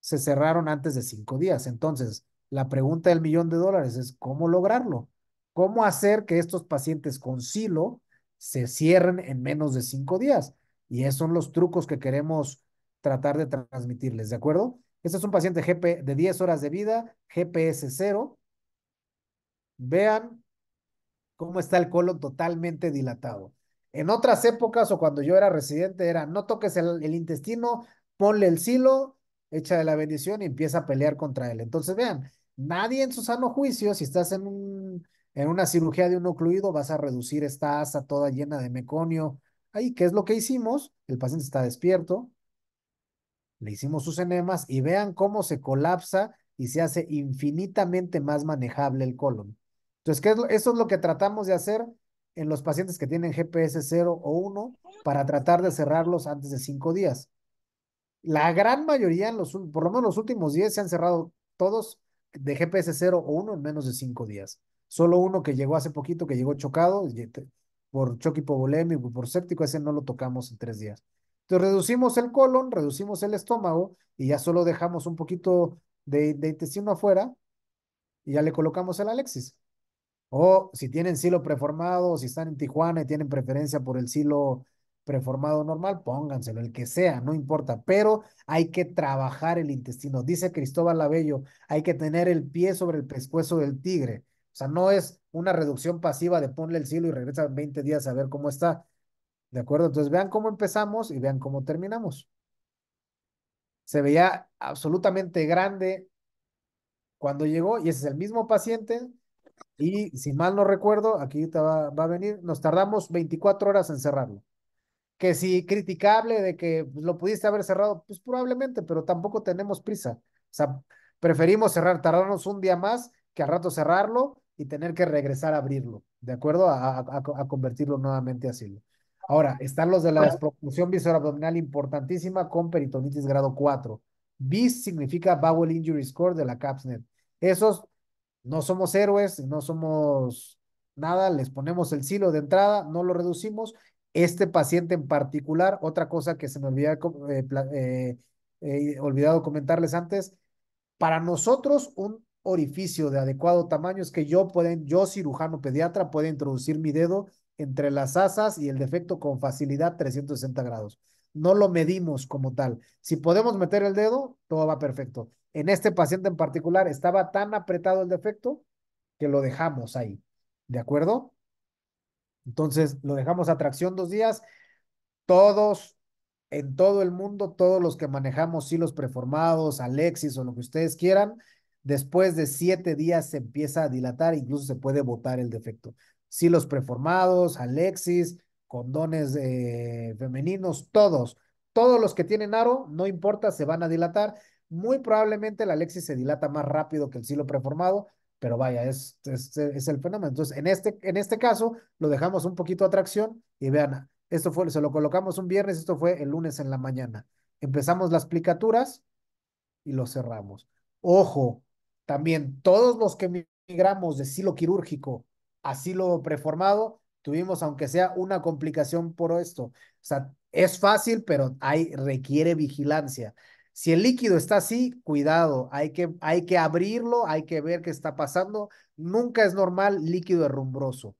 se cerraron antes de cinco días. Entonces, la pregunta del millón de dólares es, ¿cómo lograrlo? ¿Cómo hacer que estos pacientes con silo se cierren en menos de cinco días? Y esos son los trucos que queremos tratar de transmitirles, ¿de acuerdo? Este es un paciente GP de 10 horas de vida, GPS cero. Vean cómo está el colon totalmente dilatado. En otras épocas o cuando yo era residente era no toques el, el intestino, ponle el silo, echa de la bendición y empieza a pelear contra él. Entonces vean, nadie en su sano juicio, si estás en un en una cirugía de un ocluido vas a reducir esta asa toda llena de meconio. Ahí, ¿qué es lo que hicimos? El paciente está despierto, le hicimos sus enemas y vean cómo se colapsa y se hace infinitamente más manejable el colon. Entonces, eso es lo que tratamos de hacer en los pacientes que tienen GPS 0 o 1 para tratar de cerrarlos antes de 5 días. La gran mayoría, los, por lo menos los últimos 10, se han cerrado todos de GPS 0 o 1 en menos de 5 días. Solo uno que llegó hace poquito, que llegó chocado por choque hipovolémico, por séptico, ese no lo tocamos en tres días. Entonces reducimos el colon, reducimos el estómago y ya solo dejamos un poquito de, intestino afuera y ya le colocamos el Alexis. O si tienen silo preformado, si están en Tijuana y tienen preferencia por el silo preformado normal, pónganselo, el que sea, no importa, pero hay que trabajar el intestino. Dice Cristóbal Labello, hay que tener el pie sobre el pescuezo del tigre. O sea, no es una reducción pasiva de ponle el cielo y regresa 20 días a ver cómo está. ¿De acuerdo? Entonces vean cómo empezamos y vean cómo terminamos. Se veía absolutamente grande cuando llegó y ese es el mismo paciente. Y si mal no recuerdo, aquí va, va a venir, nos tardamos 24 horas en cerrarlo que si criticable de que pues, lo pudiste haber cerrado, pues probablemente, pero tampoco tenemos prisa. O sea, preferimos cerrar, tardarnos un día más que al rato cerrarlo y tener que regresar a abrirlo, ¿de acuerdo? A, convertirlo nuevamente a Ahora, están los de la desproporción abdominal importantísima con peritonitis grado 4. BIS significa Bowel Injury Score de la CAPSNET. Esos no somos héroes, no somos nada, les ponemos el silo de entrada, no lo reducimos. Este paciente en particular, otra cosa que se me olvidó eh, eh, eh, olvidado comentarles antes, para nosotros un orificio de adecuado tamaño es que yo, pueden, yo cirujano pediatra, puedo introducir mi dedo entre las asas y el defecto con facilidad 360 grados. No lo medimos como tal. Si podemos meter el dedo, todo va perfecto. En este paciente en particular estaba tan apretado el defecto que lo dejamos ahí. ¿De acuerdo? Entonces, lo dejamos a tracción dos días. Todos, en todo el mundo, todos los que manejamos hilos preformados, Alexis o lo que ustedes quieran, después de siete días se empieza a dilatar, incluso se puede botar el defecto. Silos preformados, Alexis, condones eh, femeninos, todos, todos los que tienen aro, no importa, se van a dilatar. Muy probablemente el Alexis se dilata más rápido que el silo preformado, pero vaya, es, el fenómeno. Entonces, en este, en este caso, lo dejamos un poquito a tracción y vean, esto fue, se lo colocamos un viernes, esto fue el lunes en la mañana. Empezamos las plicaturas y lo cerramos. Ojo, también todos los que migramos de silo quirúrgico a silo preformado, tuvimos aunque sea una complicación por esto. O sea, es fácil, pero hay, requiere vigilancia. Si el líquido está así, cuidado, hay que, hay que abrirlo, hay que ver qué está pasando. Nunca es normal líquido herrumbroso.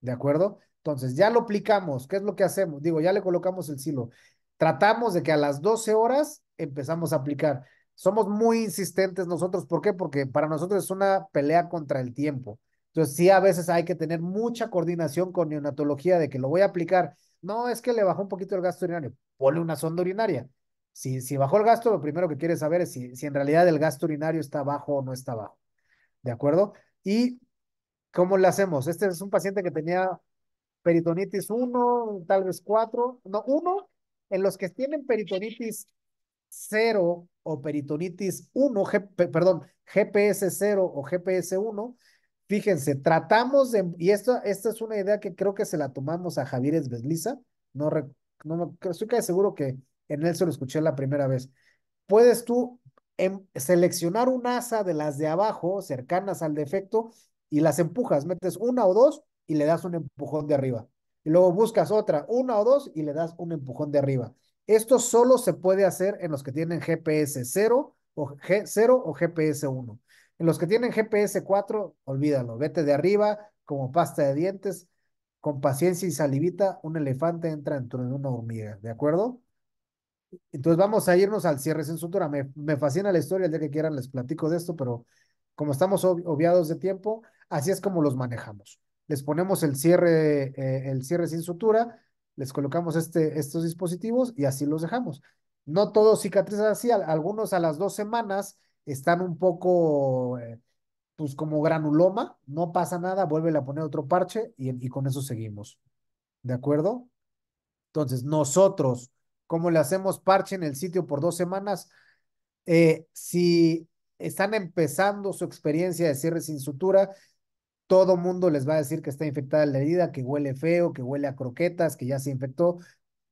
¿De acuerdo? Entonces, ya lo aplicamos. ¿Qué es lo que hacemos? Digo, ya le colocamos el silo. Tratamos de que a las 12 horas empezamos a aplicar somos muy insistentes nosotros. ¿Por qué? Porque para nosotros es una pelea contra el tiempo. Entonces, sí, a veces hay que tener mucha coordinación con neonatología de que lo voy a aplicar. No, es que le bajó un poquito el gasto urinario. Ponle una sonda urinaria. Si, si bajó el gasto, lo primero que quiere saber es si, en realidad el gasto urinario está bajo o no está bajo. ¿De acuerdo? Y ¿Cómo lo hacemos? Este es un paciente que tenía peritonitis 1, tal vez 4, no, 1, en los que tienen peritonitis 0 o peritonitis 1, perdón, GPS 0 o GPS 1, fíjense, tratamos de, y esta, esta es una idea que creo que se la tomamos a Javier Esbesliza, no, no estoy casi seguro que en él se lo escuché la primera vez. Puedes tú em, seleccionar un asa de las de abajo, cercanas al defecto, y las empujas, metes una o dos y le das un empujón de arriba. Y luego buscas otra, una o dos, y le das un empujón de arriba. Esto solo se puede hacer en los que tienen GPS 0 o, o GPS 1. En los que tienen GPS 4, olvídalo, vete de arriba como pasta de dientes, con paciencia y salivita, un elefante entra dentro de una hormiga, ¿de acuerdo? Entonces vamos a irnos al cierre sin sutura. Me, fascina la historia, el día que quieran les platico de esto, pero como estamos obviados de tiempo, así es como los manejamos. Les ponemos el cierre, eh, el cierre sin sutura les colocamos este, estos dispositivos y así los dejamos. No todos cicatrizan así, algunos a las dos semanas están un poco, eh, pues como granuloma, no pasa nada, vuelve a poner otro parche y, con eso seguimos. ¿De acuerdo? Entonces, nosotros, ¿cómo le hacemos parche en el sitio por dos semanas? Eh, si están empezando su experiencia de cierre sin sutura, todo mundo les va a decir que está infectada la herida, que huele feo, que huele a croquetas, que ya se infectó.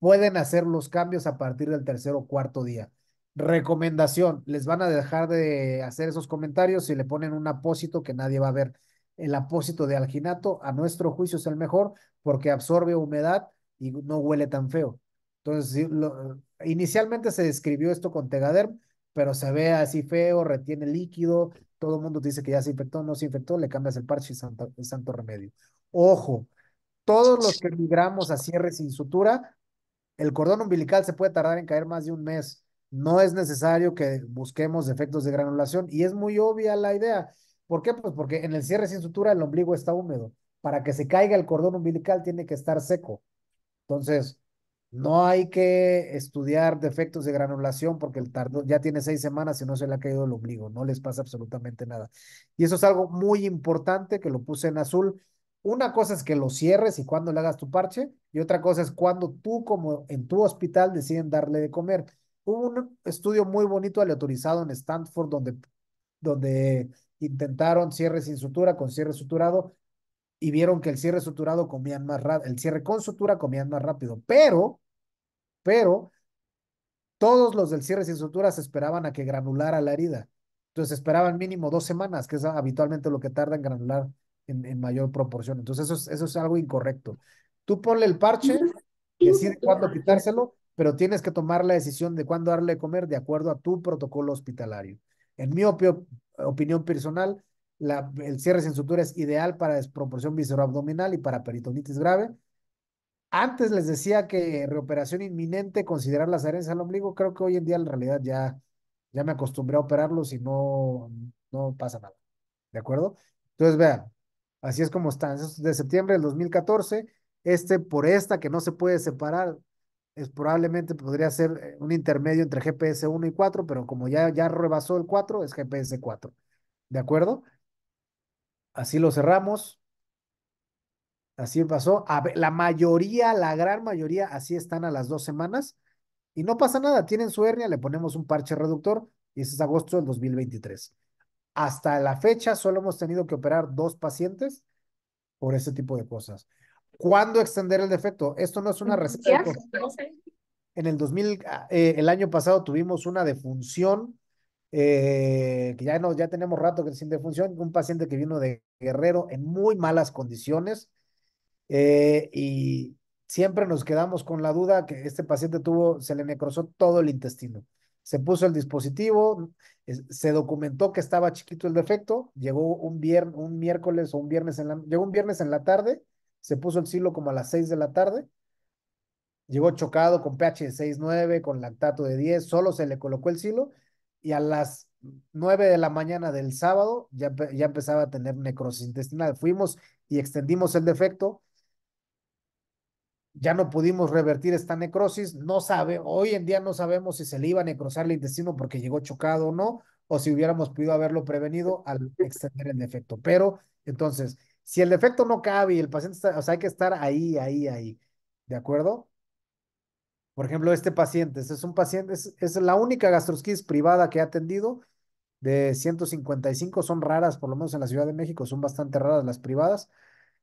Pueden hacer los cambios a partir del tercer o cuarto día. Recomendación, les van a dejar de hacer esos comentarios si le ponen un apósito que nadie va a ver. El apósito de alginato, a nuestro juicio, es el mejor porque absorbe humedad y no huele tan feo. Entonces, inicialmente se describió esto con Tegaderm, pero se ve así feo, retiene líquido, todo el mundo dice que ya se infectó, no se infectó, le cambias el parche y santo remedio. Ojo, todos los que migramos a cierre sin sutura, el cordón umbilical se puede tardar en caer más de un mes. No es necesario que busquemos efectos de granulación y es muy obvia la idea. ¿Por qué? Pues porque en el cierre sin sutura el ombligo está húmedo. Para que se caiga el cordón umbilical tiene que estar seco. Entonces, no hay que estudiar defectos de granulación porque el tardo ya tiene seis semanas y no se le ha caído el ombligo, no les pasa absolutamente nada. Y eso es algo muy importante que lo puse en azul. Una cosa es que lo cierres y cuando le hagas tu parche, y otra cosa es cuando tú, como en tu hospital, deciden darle de comer. Hubo un estudio muy bonito aleatorizado en Stanford donde, donde intentaron cierre sin sutura con cierre suturado y vieron que el cierre suturado comían más rápido, el cierre con sutura comían más rápido, pero, pero, todos los del cierre sin sutura se esperaban a que granulara la herida. Entonces esperaban mínimo dos semanas, que es habitualmente lo que tarda en granular en, mayor proporción. Entonces eso es, eso es algo incorrecto. Tú ponle el parche, decir cuándo quitárselo, pero tienes que tomar la decisión de cuándo darle de comer de acuerdo a tu protocolo hospitalario. En mi opinión personal, el cierre sin sutura es ideal para desproporción visceroabdominal y para peritonitis grave. Antes les decía que reoperación inminente, considerar las herencias al ombligo, creo que hoy en día en realidad ya, ya me acostumbré a operarlos y no, no pasa nada. ¿De acuerdo? Entonces vean, así es como están. de septiembre del 2014, este por esta que no se puede separar, es probablemente podría ser eh, un intermedio entre GPS 1 y 4, pero como ya, ya rebasó el 4, es GPS 4. ¿De acuerdo? Así lo cerramos. Así pasó. la mayoría, la gran mayoría, así están a las dos semanas. Y no pasa nada, tienen su hernia, le ponemos un parche reductor y ese es agosto del 2023. Hasta la fecha solo hemos tenido que operar dos pacientes por ese tipo de cosas. ¿Cuándo extender el defecto? Esto no es una respuesta, En el 2000, ah, eh, el año pasado tuvimos una defunción eh, que ya, no, ya tenemos rato que sin defunción, un paciente que vino de Guerrero en muy malas condiciones eh, y siempre nos quedamos con la duda que este paciente tuvo, se le necrosó todo el intestino. Se puso el dispositivo, se documentó que estaba chiquito el defecto, llegó un, viernes, un miércoles o un viernes llegó un viernes en la tarde, se puso el silo como a las 6 de la tarde, llegó chocado con pH de 6.9, con lactato de 10, solo se le colocó el silo y a las 9 de la mañana del sábado ya, ya empezaba a tener necrosis intestinal. Fuimos y extendimos el defecto. Ya no pudimos revertir esta necrosis. No sabe, hoy en día no sabemos si se le iba a necrosar el intestino porque llegó chocado o no, o si hubiéramos podido haberlo prevenido al extender el defecto. Pero entonces, si el defecto no cabe y el paciente está, o sea, hay que estar ahí, ahí, ahí. ¿De acuerdo? Por ejemplo, este paciente, es un paciente, es, la única gastrosquis privada que ha atendido de 155, son raras, por lo menos en la Ciudad de México, son bastante raras las privadas.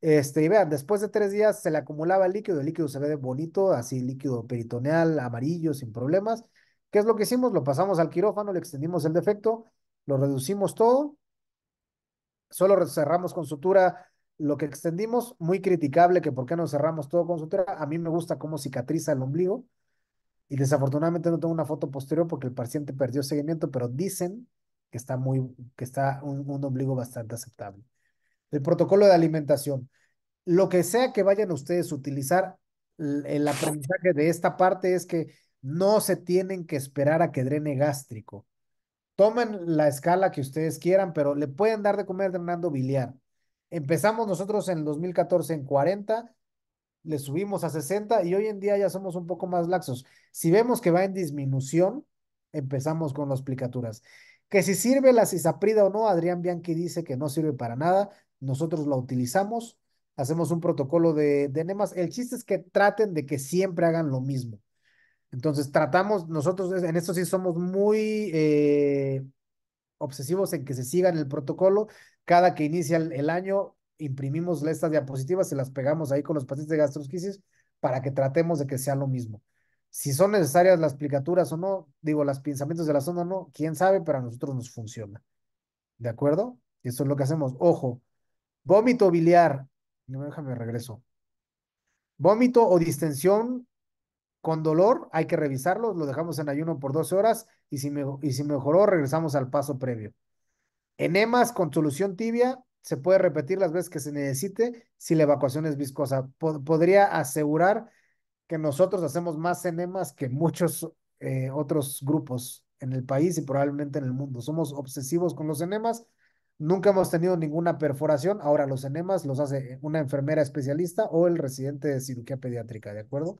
Este, y vean, después de tres días se le acumulaba el líquido, el líquido se ve bonito, así líquido peritoneal, amarillo, sin problemas. ¿Qué es lo que hicimos? Lo pasamos al quirófano, le extendimos el defecto, lo reducimos todo, solo cerramos con sutura lo que extendimos, muy criticable que por qué no cerramos todo con sutura. A mí me gusta cómo cicatriza el ombligo, y desafortunadamente no tengo una foto posterior porque el paciente perdió seguimiento, pero dicen que está, muy, que está un, un ombligo bastante aceptable. El protocolo de alimentación. Lo que sea que vayan ustedes a utilizar, el aprendizaje de esta parte es que no se tienen que esperar a que drene gástrico. Tomen la escala que ustedes quieran, pero le pueden dar de comer drenando biliar. Empezamos nosotros en 2014 en 40, le subimos a 60 y hoy en día ya somos un poco más laxos. Si vemos que va en disminución, empezamos con las plicaturas. Que si sirve la cisaprida o no, Adrián Bianchi dice que no sirve para nada, nosotros la utilizamos, hacemos un protocolo de, de El chiste es que traten de que siempre hagan lo mismo. Entonces tratamos, nosotros en esto sí somos muy eh, obsesivos en que se sigan el protocolo. Cada que inicia el año, imprimimos estas diapositivas y las pegamos ahí con los pacientes de gastrosquisis para que tratemos de que sea lo mismo. Si son necesarias las plicaturas o no, digo, los pensamientos de la zona no, quién sabe, pero a nosotros nos funciona. ¿De acuerdo? Eso es lo que hacemos. Ojo, vómito biliar. Déjame regreso. Vómito o distensión con dolor, hay que revisarlo, lo dejamos en ayuno por 12 horas y si, y si mejoró, regresamos al paso previo. Enemas con solución tibia, se puede repetir las veces que se necesite si la evacuación es viscosa. podría asegurar que nosotros hacemos más enemas que muchos eh, otros grupos en el país y probablemente en el mundo. Somos obsesivos con los enemas. Nunca hemos tenido ninguna perforación. Ahora los enemas los hace una enfermera especialista o el residente de cirugía pediátrica, ¿de acuerdo?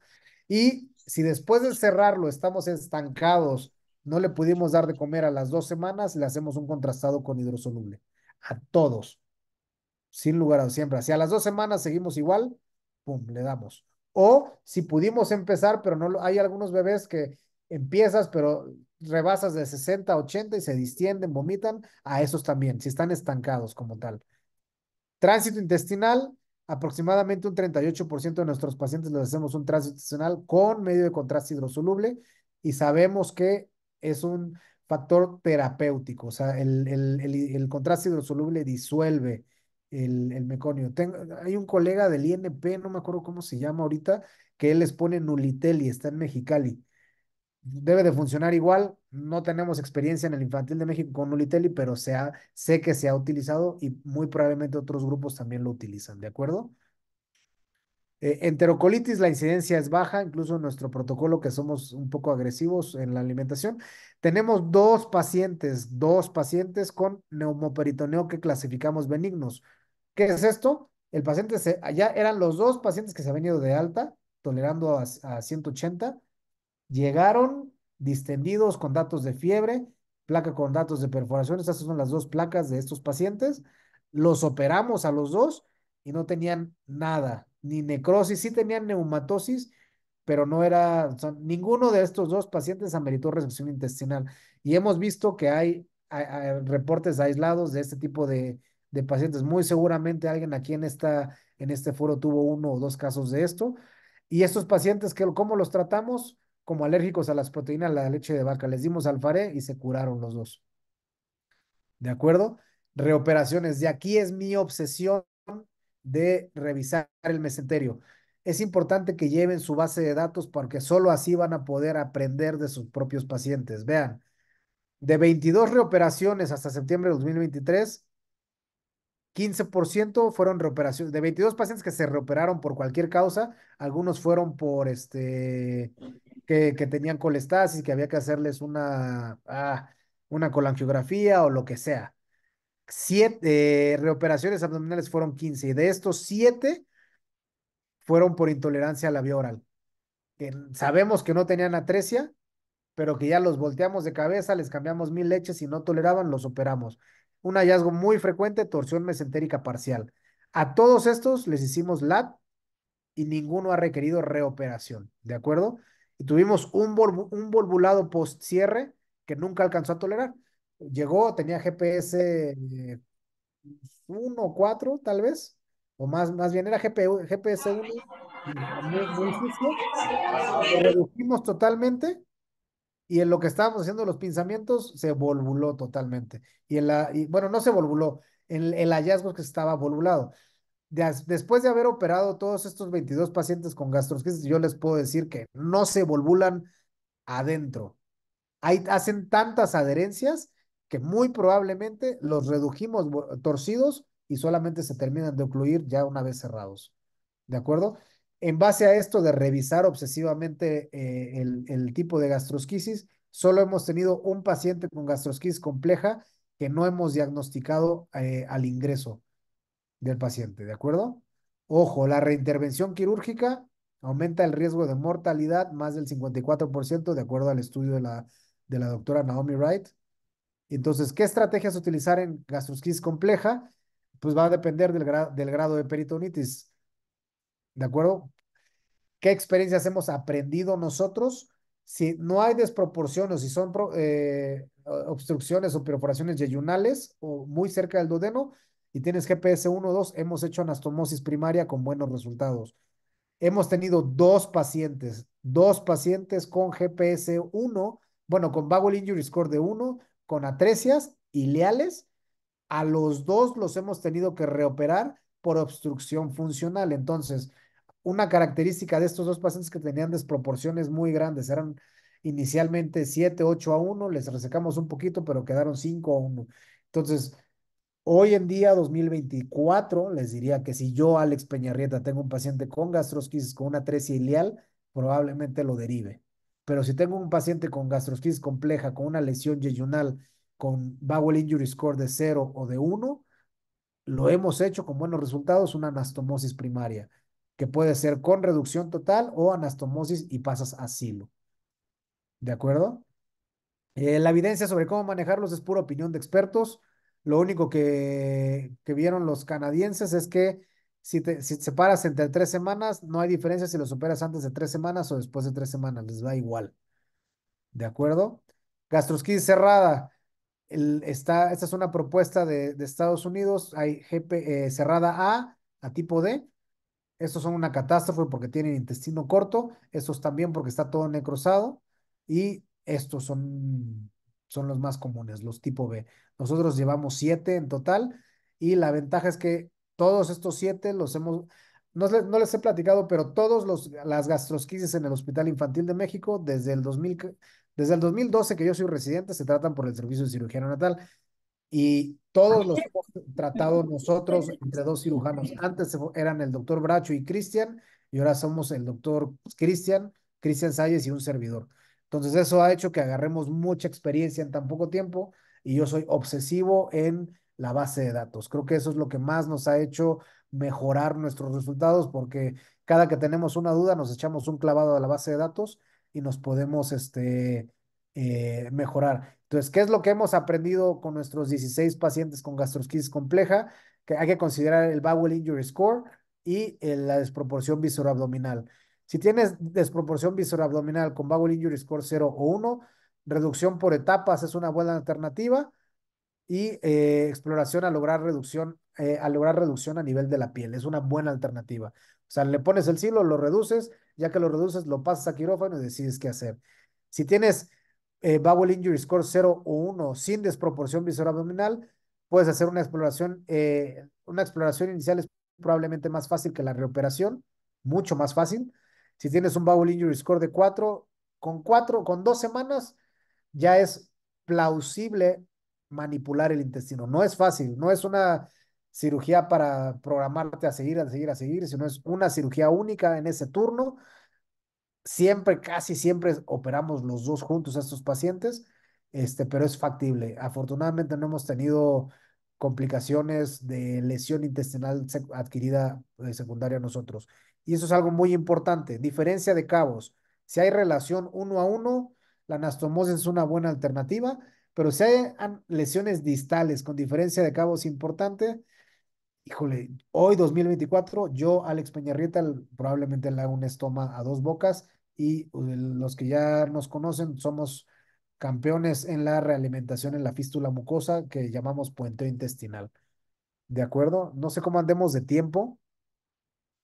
Y si después de cerrarlo estamos estancados, no le pudimos dar de comer a las dos semanas, le hacemos un contrastado con hidrosoluble. A todos sin lugar a siempre. Si a las dos semanas seguimos igual, pum, le damos. O si pudimos empezar, pero no hay algunos bebés que empiezas, pero rebasas de 60 a 80 y se distienden, vomitan, a esos también, si están estancados como tal. Tránsito intestinal, aproximadamente un 38% de nuestros pacientes les hacemos un tránsito intestinal con medio de contraste hidrosoluble y sabemos que es un factor terapéutico, o sea, el, el contraste hidrosoluble disuelve el, meconio. hay un colega del INP, no me acuerdo cómo se llama ahorita, que él les pone nuliteli está en Mexicali. Debe de funcionar igual, no tenemos experiencia en el infantil de México con Nuliteli, pero sé que se ha utilizado y muy probablemente otros grupos también lo utilizan, ¿de acuerdo? Eh, enterocolitis, la incidencia es baja, incluso en nuestro protocolo que somos un poco agresivos en la alimentación. Tenemos dos pacientes, dos pacientes con neumoperitoneo que clasificamos benignos. ¿Qué es esto? El paciente ya eran los dos pacientes que se habían ido de alta, tolerando a, 180, llegaron distendidos con datos de fiebre, placa con datos de perforación, estas son las dos placas de estos pacientes, los operamos a los dos y no tenían nada, ni necrosis, sí tenían neumatosis, pero no era, ninguno de estos dos pacientes ameritó recepción intestinal. Y hemos visto que hay reportes aislados de este tipo de, de pacientes. Muy seguramente alguien aquí en, esta, en este foro tuvo uno o dos casos de esto. Y estos pacientes, que, ¿cómo los tratamos? Como alérgicos a las proteínas, la leche de vaca. Les dimos alfaré y se curaron los dos. ¿De acuerdo? Reoperaciones. De aquí es mi obsesión de revisar el mesenterio. Es importante que lleven su base de datos porque solo así van a poder aprender de sus propios pacientes. Vean, de 22 reoperaciones hasta septiembre de 2023, 15% fueron reoperaciones, de 22 pacientes que se reoperaron por cualquier causa, algunos fueron por este, que, tenían colestasis, que había que hacerles una, ah, una colangiografía o lo que sea. Siete eh, reoperaciones abdominales fueron 15 y de estos 7 fueron por intolerancia a la vía oral. Que sabemos que no tenían atresia, pero que ya los volteamos de cabeza, les cambiamos mil leches y no toleraban, los operamos un hallazgo muy frecuente, torsión mesentérica parcial. A todos estos les hicimos LAT y ninguno ha requerido reoperación, ¿de acuerdo? Y tuvimos un, volvulado post cierre que nunca alcanzó a tolerar. Llegó, tenía GPS eh, uno, o 4, tal vez, o más, más bien era GPS 1, muy, Lo redujimos totalmente y en lo que estábamos haciendo los pinzamientos se volvuló totalmente. Y, en la, y bueno, no se volvuló, el hallazgo que estaba volvulado. después de haber operado todos estos 22 pacientes con gastrosquisis, yo les puedo decir que no se volvulan adentro. Hay, hacen tantas adherencias que muy probablemente los redujimos torcidos y solamente se terminan de ocluir ya una vez cerrados. ¿De acuerdo? en base a esto de revisar obsesivamente eh, el, tipo de gastrosquisis, solo hemos tenido un paciente con gastrosquisis compleja que no hemos diagnosticado eh, al ingreso del paciente, ¿de acuerdo? Ojo, la reintervención quirúrgica aumenta el riesgo de mortalidad más del 54%, de acuerdo al estudio de la, doctora Naomi Wright. Entonces, ¿qué estrategias utilizar en gastrosquisis compleja? Pues va a depender del grado de peritonitis ¿De acuerdo? ¿Qué experiencias hemos aprendido nosotros? Si no hay desproporciones, si son eh, obstrucciones o perforaciones yeyunales o muy cerca del duodeno y tienes GPS 1 o 2, hemos hecho anastomosis primaria con buenos resultados. Hemos tenido dos pacientes, dos pacientes con GPS 1, bueno, con Bowel Injury Score de 1, con atresias ileales. A los dos los hemos tenido que reoperar por obstrucción funcional. Entonces, una característica de estos dos pacientes que tenían desproporciones muy grandes, eran inicialmente 7, 8 a 1, les resecamos un poquito, pero quedaron 5 a 1. Entonces, hoy en día, 2024, les diría que si yo, Alex Peñarrieta, tengo un paciente con gastrosquisis con una tresia ilial, probablemente lo derive. Pero si tengo un paciente con gastrosquisis compleja, con una lesión yeyunal, con Bowel Injury Score de 0 o de 1, lo hemos hecho con buenos resultados, una anastomosis primaria que puede ser con reducción total o anastomosis y pasas a silo. ¿De acuerdo? Eh, la evidencia sobre cómo manejarlos es pura opinión de expertos. Lo único que, que vieron los canadienses es que si te, separas entre tres semanas, no hay diferencia si los operas antes de tres semanas o después de tres semanas, les da igual. ¿De acuerdo? Gastrosquise cerrada. está, esta es una propuesta de, Estados Unidos. Hay GP, eh, cerrada A a tipo D estos son una catástrofe porque tienen intestino corto, estos también porque está todo necrosado y estos son, son los más comunes, los tipo B. Nosotros llevamos siete en total y la ventaja es que todos estos siete los hemos, no, no les he platicado, pero todos los, las gastrosquisis en el Hospital Infantil de México desde el desde el 2012 que yo soy residente se tratan por el servicio de cirugía neonatal y todos los tratados nosotros entre dos cirujanos. Antes eran el doctor Bracho y Cristian, y ahora somos el doctor Cristian, Cristian Salles y un servidor. Entonces eso ha hecho que agarremos mucha experiencia en tan poco tiempo y yo soy obsesivo en la base de datos. Creo que eso es lo que más nos ha hecho mejorar nuestros resultados porque cada que tenemos una duda nos echamos un clavado a la base de datos y nos podemos este, eh, mejorar. Entonces, ¿qué es lo que hemos aprendido con nuestros 16 pacientes con gastrosquisis compleja? Que hay que considerar el Bowel Injury Score y la desproporción visorabdominal. Si tienes desproporción visorabdominal con Bowel Injury Score 0 o 1, reducción por etapas es una buena alternativa y eh, exploración a lograr reducción eh, a lograr reducción a nivel de la piel es una buena alternativa o sea le pones el silo lo reduces ya que lo reduces lo pasas a quirófano y decides qué hacer si tienes eh, Bowel Injury Score 0 o 1 sin desproporción visor abdominal, puedes hacer una exploración, eh, una exploración inicial es probablemente más fácil que la reoperación, mucho más fácil. Si tienes un Bowel Injury Score de 4, con 4, con 2 semanas, ya es plausible manipular el intestino. No es fácil, no es una cirugía para programarte a seguir, a seguir, a seguir, sino es una cirugía única en ese turno siempre, casi siempre operamos los dos juntos a estos pacientes, este, pero es factible. Afortunadamente no hemos tenido complicaciones de lesión intestinal adquirida de eh, secundaria a nosotros. Y eso es algo muy importante. Diferencia de cabos. Si hay relación uno a uno, la anastomosis es una buena alternativa, pero si hay lesiones distales con diferencia de cabos importante, híjole, hoy 2024, yo, Alex Peñarrieta, probablemente le hago un estoma a dos bocas y pues, los que ya nos conocen somos campeones en la realimentación en la fístula mucosa que llamamos puente intestinal. ¿De acuerdo? No sé cómo andemos de tiempo.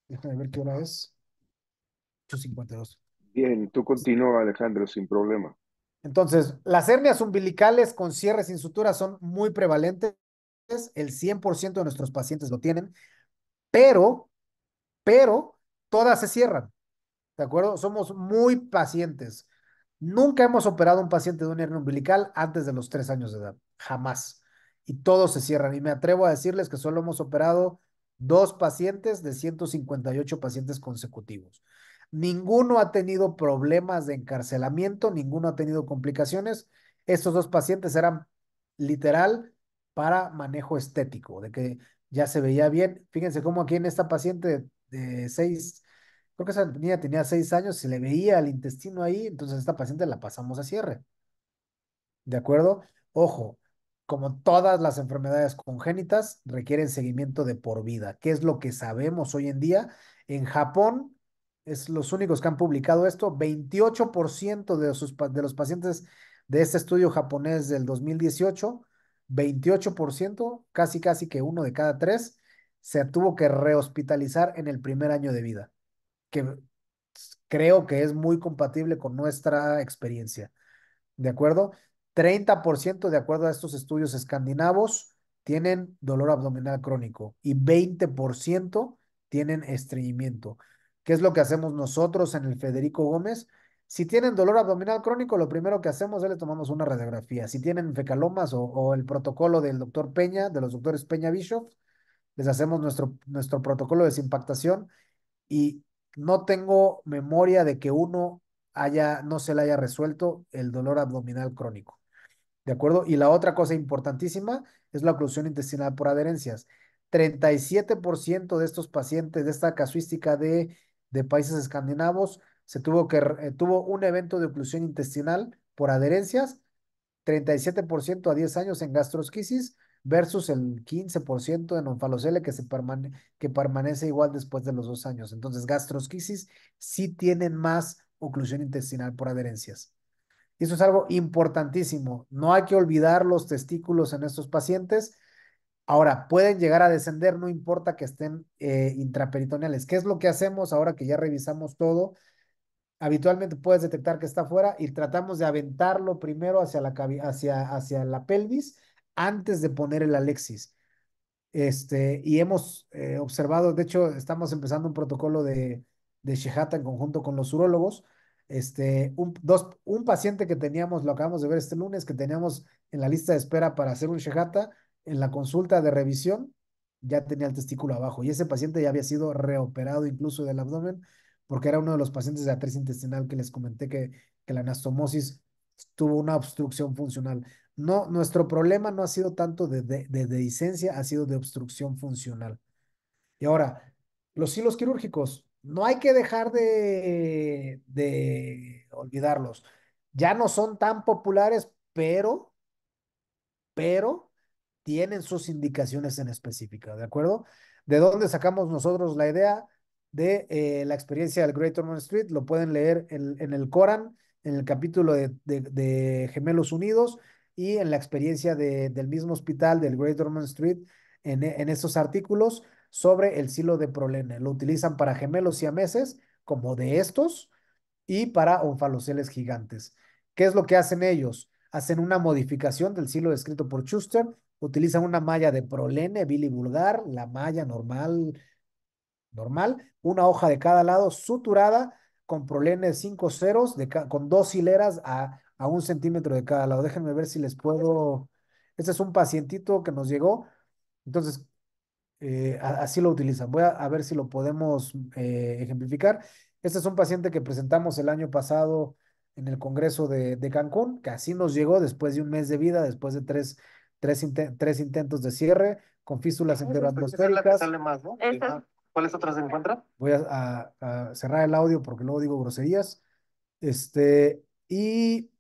Déjame ver qué hora es.
8.52. Bien, tú continúa Alejandro sin problema.
Entonces, las hernias umbilicales con cierres sin sutura son muy prevalentes. El 100% de nuestros pacientes lo tienen, pero, pero, todas se cierran. ¿De acuerdo? Somos muy pacientes. Nunca hemos operado un paciente de un hernia umbilical antes de los tres años de edad. Jamás. Y todos se cierran. Y me atrevo a decirles que solo hemos operado dos pacientes de 158 pacientes consecutivos. Ninguno ha tenido problemas de encarcelamiento, ninguno ha tenido complicaciones. Estos dos pacientes eran literal para manejo estético, de que ya se veía bien. Fíjense cómo aquí en esta paciente de seis creo que esa niña tenía seis años, se le veía el intestino ahí, entonces esta paciente la pasamos a cierre. ¿De acuerdo? Ojo, como todas las enfermedades congénitas, requieren seguimiento de por vida, ¿qué es lo que sabemos hoy en día. En Japón, es los únicos que han publicado esto, 28% de, de los pacientes de este estudio japonés del 2018, 28%, casi casi que uno de cada tres, se tuvo que rehospitalizar en el primer año de vida que creo que es muy compatible con nuestra experiencia. ¿De acuerdo? 30% de acuerdo a estos estudios escandinavos tienen dolor abdominal crónico y 20% tienen estreñimiento. ¿Qué es lo que hacemos nosotros en el Federico Gómez? Si tienen dolor abdominal crónico, lo primero que hacemos es le tomamos una radiografía. Si tienen fecalomas o, el protocolo del doctor Peña, de los doctores Peña Bishop, les hacemos nuestro, nuestro protocolo de desimpactación y no tengo memoria de que uno haya, no se le haya resuelto el dolor abdominal crónico. ¿De acuerdo? Y la otra cosa importantísima es la oclusión intestinal por adherencias. 37% de estos pacientes de esta casuística de, países escandinavos se tuvo que eh, tuvo un evento de oclusión intestinal por adherencias, 37% a 10 años en gastrosquisis versus el 15% de nonfalocele que, se que permanece igual después de los dos años. Entonces, gastrosquisis sí tienen más oclusión intestinal por adherencias. Eso es algo importantísimo. No hay que olvidar los testículos en estos pacientes. Ahora, pueden llegar a descender, no importa que estén eh, intraperitoneales. ¿Qué es lo que hacemos ahora que ya revisamos todo? Habitualmente puedes detectar que está fuera y tratamos de aventarlo primero hacia la, hacia, hacia la pelvis antes de poner el Alexis. Este, y hemos eh, observado, de hecho, estamos empezando un protocolo de, de Shehata en conjunto con los urólogos. Este, un, dos, un paciente que teníamos, lo acabamos de ver este lunes, que teníamos en la lista de espera para hacer un Shehata, en la consulta de revisión ya tenía el testículo abajo y ese paciente ya había sido reoperado incluso del abdomen porque era uno de los pacientes de atriz intestinal que les comenté que la anastomosis tuvo una obstrucción funcional. No, nuestro problema no ha sido tanto de, de, ha sido de obstrucción funcional. Y ahora, los hilos quirúrgicos, no hay que dejar de, de olvidarlos. Ya no son tan populares, pero, pero tienen sus indicaciones en específica, ¿de acuerdo? ¿De dónde sacamos nosotros la idea? De eh, la experiencia del Great Ormond Street, lo pueden leer en, en el Corán en el capítulo de, Gemelos Unidos y en la experiencia del mismo hospital del Great Ormond Street en, en estos artículos sobre el silo de Prolene. Lo utilizan para gemelos siameses como de estos y para onfaloceles gigantes. ¿Qué es lo que hacen ellos? Hacen una modificación del silo descrito por Schuster, utilizan una malla de Prolene, vulgar, la malla normal, normal, una hoja de cada lado suturada con prolenes 5 ceros, con dos hileras a, a un centímetro de cada lado. Déjenme ver si les puedo. Este es un pacientito que nos llegó. Entonces, eh, así lo utilizan. Voy a, ver si lo podemos eh, ejemplificar. Este es un paciente que presentamos el año pasado en el Congreso de, Cancún, que así nos llegó después de un mes de vida, después de tres, tres, tres intentos de cierre, con fístulas enteroatmosféricas. Sale ¿Cuáles otras se encuentran? Voy a, cerrar el audio porque luego digo groserías. Este, y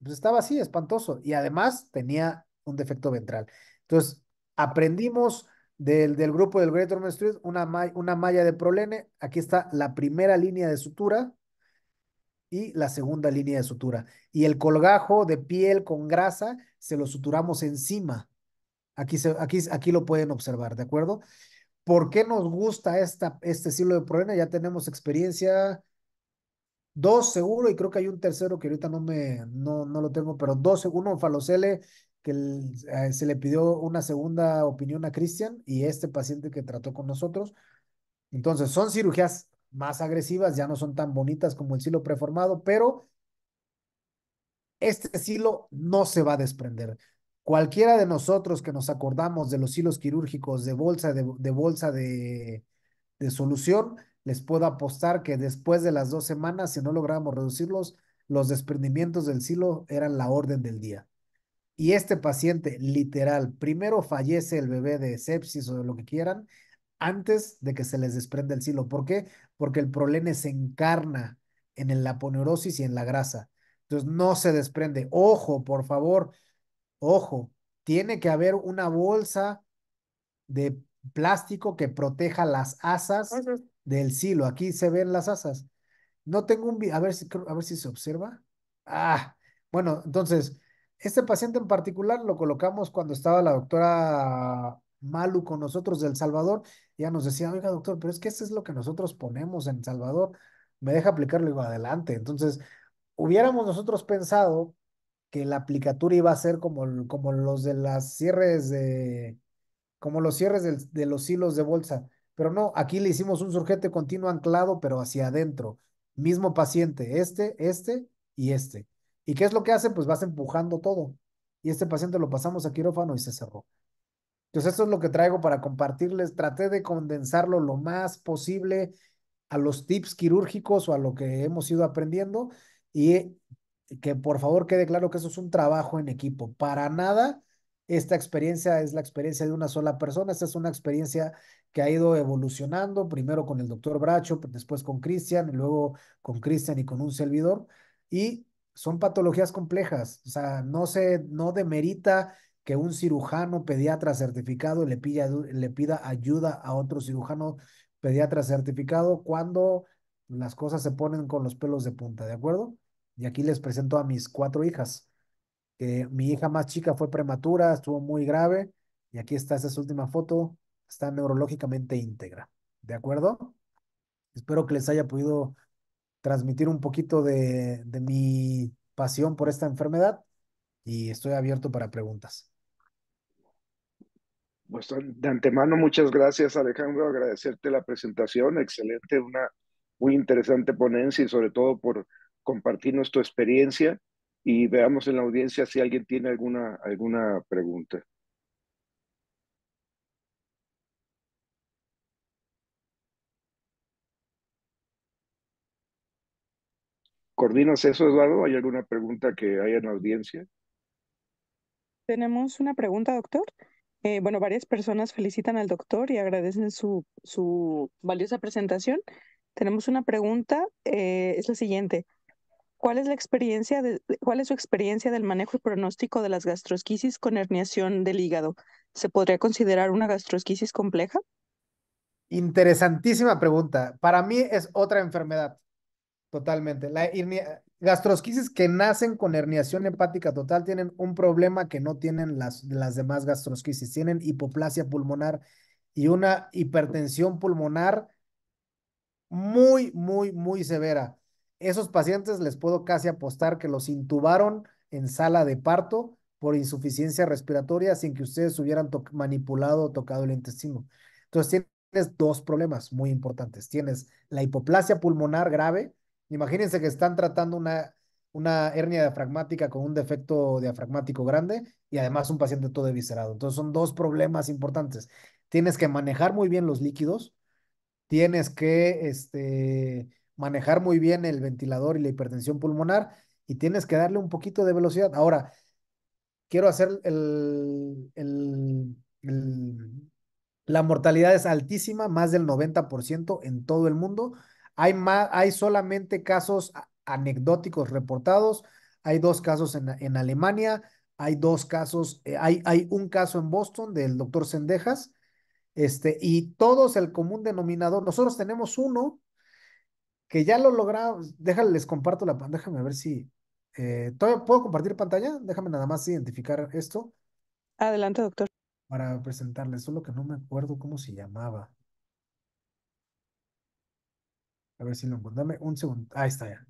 pues, estaba así, espantoso. Y además tenía un defecto ventral. Entonces, aprendimos del, del grupo del Great Ormond Street una, una malla de prolene. Aquí está la primera línea de sutura y la segunda línea de sutura. Y el colgajo de piel con grasa se lo suturamos encima. Aquí, se, aquí, aquí lo pueden observar, ¿de acuerdo? ¿Por qué nos gusta esta, este silo de problema? Ya tenemos experiencia, dos seguro, y creo que hay un tercero que ahorita no me, no, no lo tengo, pero dos, uno, Falocele, que eh, se le pidió una segunda opinión a Cristian y este paciente que trató con nosotros. Entonces, son cirugías más agresivas, ya no son tan bonitas como el silo preformado, pero este silo no se va a desprender. Cualquiera de nosotros que nos acordamos de los hilos quirúrgicos de bolsa de, bolsa de, solución, les puedo apostar que después de las dos semanas, si no logramos reducirlos, los desprendimientos del silo eran la orden del día. Y este paciente, literal, primero fallece el bebé de sepsis o de lo que quieran, antes de que se les desprenda el silo. ¿Por qué? Porque el problema se encarna en la poneurosis y en la grasa. Entonces no se desprende. Ojo, por favor, Ojo, tiene que haber una bolsa de plástico que proteja las asas del silo. Aquí se ven las asas. No tengo un... A ver, si, a ver si se observa. Ah, bueno, entonces, este paciente en particular lo colocamos cuando estaba la doctora Malu con nosotros del Salvador. Ya nos decía, oiga, doctor, pero es que eso es lo que nosotros ponemos en Salvador. Me deja aplicarlo y adelante. Entonces, hubiéramos nosotros pensado que la aplicatura iba a ser como, como los de las cierres de, como los cierres de, los hilos de bolsa. Pero no, aquí le hicimos un surjete continuo anclado, pero hacia adentro. Mismo paciente, este, este y este. ¿Y qué es lo que hace? Pues vas empujando todo. Y este paciente lo pasamos a quirófano y se cerró. Entonces, esto es lo que traigo para compartirles. Traté de condensarlo lo más posible a los tips quirúrgicos o a lo que hemos ido aprendiendo. Y que por favor quede claro que eso es un trabajo en equipo. Para nada esta experiencia es la experiencia de una sola persona, esta es una experiencia que ha ido evolucionando, primero con el doctor Bracho, después con Cristian, luego con Cristian y con un servidor, y son patologías complejas, o sea, no se, no demerita que un cirujano pediatra certificado le, pida le pida ayuda a otro cirujano pediatra certificado cuando las cosas se ponen con los pelos de punta, ¿de acuerdo? Y aquí les presento a mis cuatro hijas. Eh, mi hija más chica fue prematura, estuvo muy grave. Y aquí está esa última foto. Está neurológicamente íntegra. ¿De acuerdo? Espero que les haya podido transmitir un poquito de, de mi pasión por esta enfermedad y estoy abierto para preguntas.
Pues de antemano, muchas gracias Alejandro, agradecerte la presentación, excelente, una muy interesante ponencia y sobre todo por compartirnos tu experiencia y veamos en la audiencia si alguien tiene alguna, alguna pregunta. ¿Coordinas eso, Eduardo? ¿Hay alguna pregunta que haya en la audiencia?
Tenemos una pregunta, doctor. Eh, bueno, varias personas felicitan al doctor y agradecen su, su valiosa presentación. Tenemos una pregunta, eh, es la siguiente. ¿Cuál es, la experiencia de, ¿Cuál es su experiencia del manejo y pronóstico de las gastrosquisis con herniación del hígado? ¿Se podría considerar una gastrosquisis
compleja? Interesantísima pregunta. Para mí es otra enfermedad, totalmente. La gastrosquisis que nacen con herniación hepática total tienen un problema que no tienen las, las demás gastrosquisis. Tienen hipoplasia pulmonar y una hipertensión pulmonar muy, muy, muy severa esos pacientes les puedo casi apostar que los intubaron en sala de parto por insuficiencia respiratoria sin que ustedes hubieran manipulado o tocado el intestino. Entonces tienes dos problemas muy importantes. Tienes la hipoplasia pulmonar grave. Imagínense que están tratando una, una hernia diafragmática con un defecto diafragmático grande y además un paciente todo eviscerado. Entonces son dos problemas importantes. Tienes que manejar muy bien los líquidos. Tienes que este, manejar muy bien el ventilador y la hipertensión pulmonar y tienes que darle un poquito de velocidad. Ahora, quiero hacer el, la mortalidad es altísima, más del 90% en todo el mundo. Hay, hay solamente casos anecdóticos reportados. Hay dos casos en, Alemania, hay dos casos, eh, hay, hay un caso en Boston del doctor Sendejas, este, y todos el común denominador. Nosotros tenemos uno que ya lo logramos. Déjale, les comparto la pantalla. Déjame ver si. Eh, puedo compartir pantalla? Déjame nada más identificar esto. Adelante, doctor. Para presentarles, solo que no me acuerdo cómo se llamaba. A ver si lo encuentro. Dame un segundo. Ahí está ya.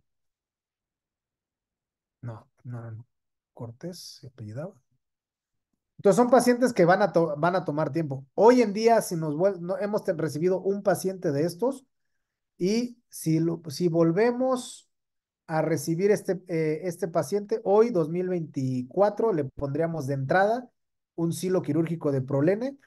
No, no, no. Cortés se apellidaba. Entonces son pacientes que van a, van a tomar tiempo. Hoy en día, si nos no, hemos recibido un paciente de estos, y si, si volvemos a recibir este, eh, este paciente, hoy 2024 le pondríamos de entrada un silo quirúrgico de prolene,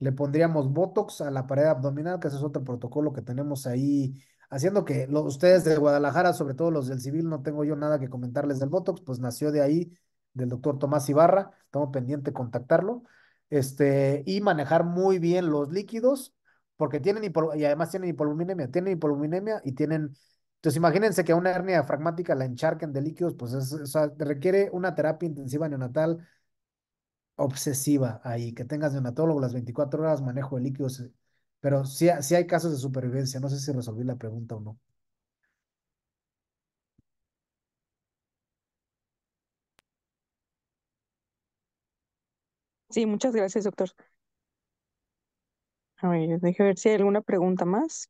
le pondríamos Botox a la pared abdominal, que ese es otro protocolo que tenemos ahí, haciendo que los, ustedes de Guadalajara, sobre todo los del civil, no tengo yo nada que comentarles del Botox, pues nació de ahí del doctor Tomás Ibarra, estamos pendiente de contactarlo, este, y manejar muy bien los líquidos porque tienen y además tienen hipoluminemia, tienen hipoluminemia y tienen... Entonces imagínense que una hernia fragmática la encharquen de líquidos, pues o sea, requiere una terapia intensiva neonatal obsesiva ahí, que tengas neonatólogo las 24 horas, manejo de líquidos, pero sí, sí hay casos de supervivencia, no sé si resolví la pregunta o no.
Sí, muchas gracias, doctor. A ver, deje ver si hay alguna pregunta más.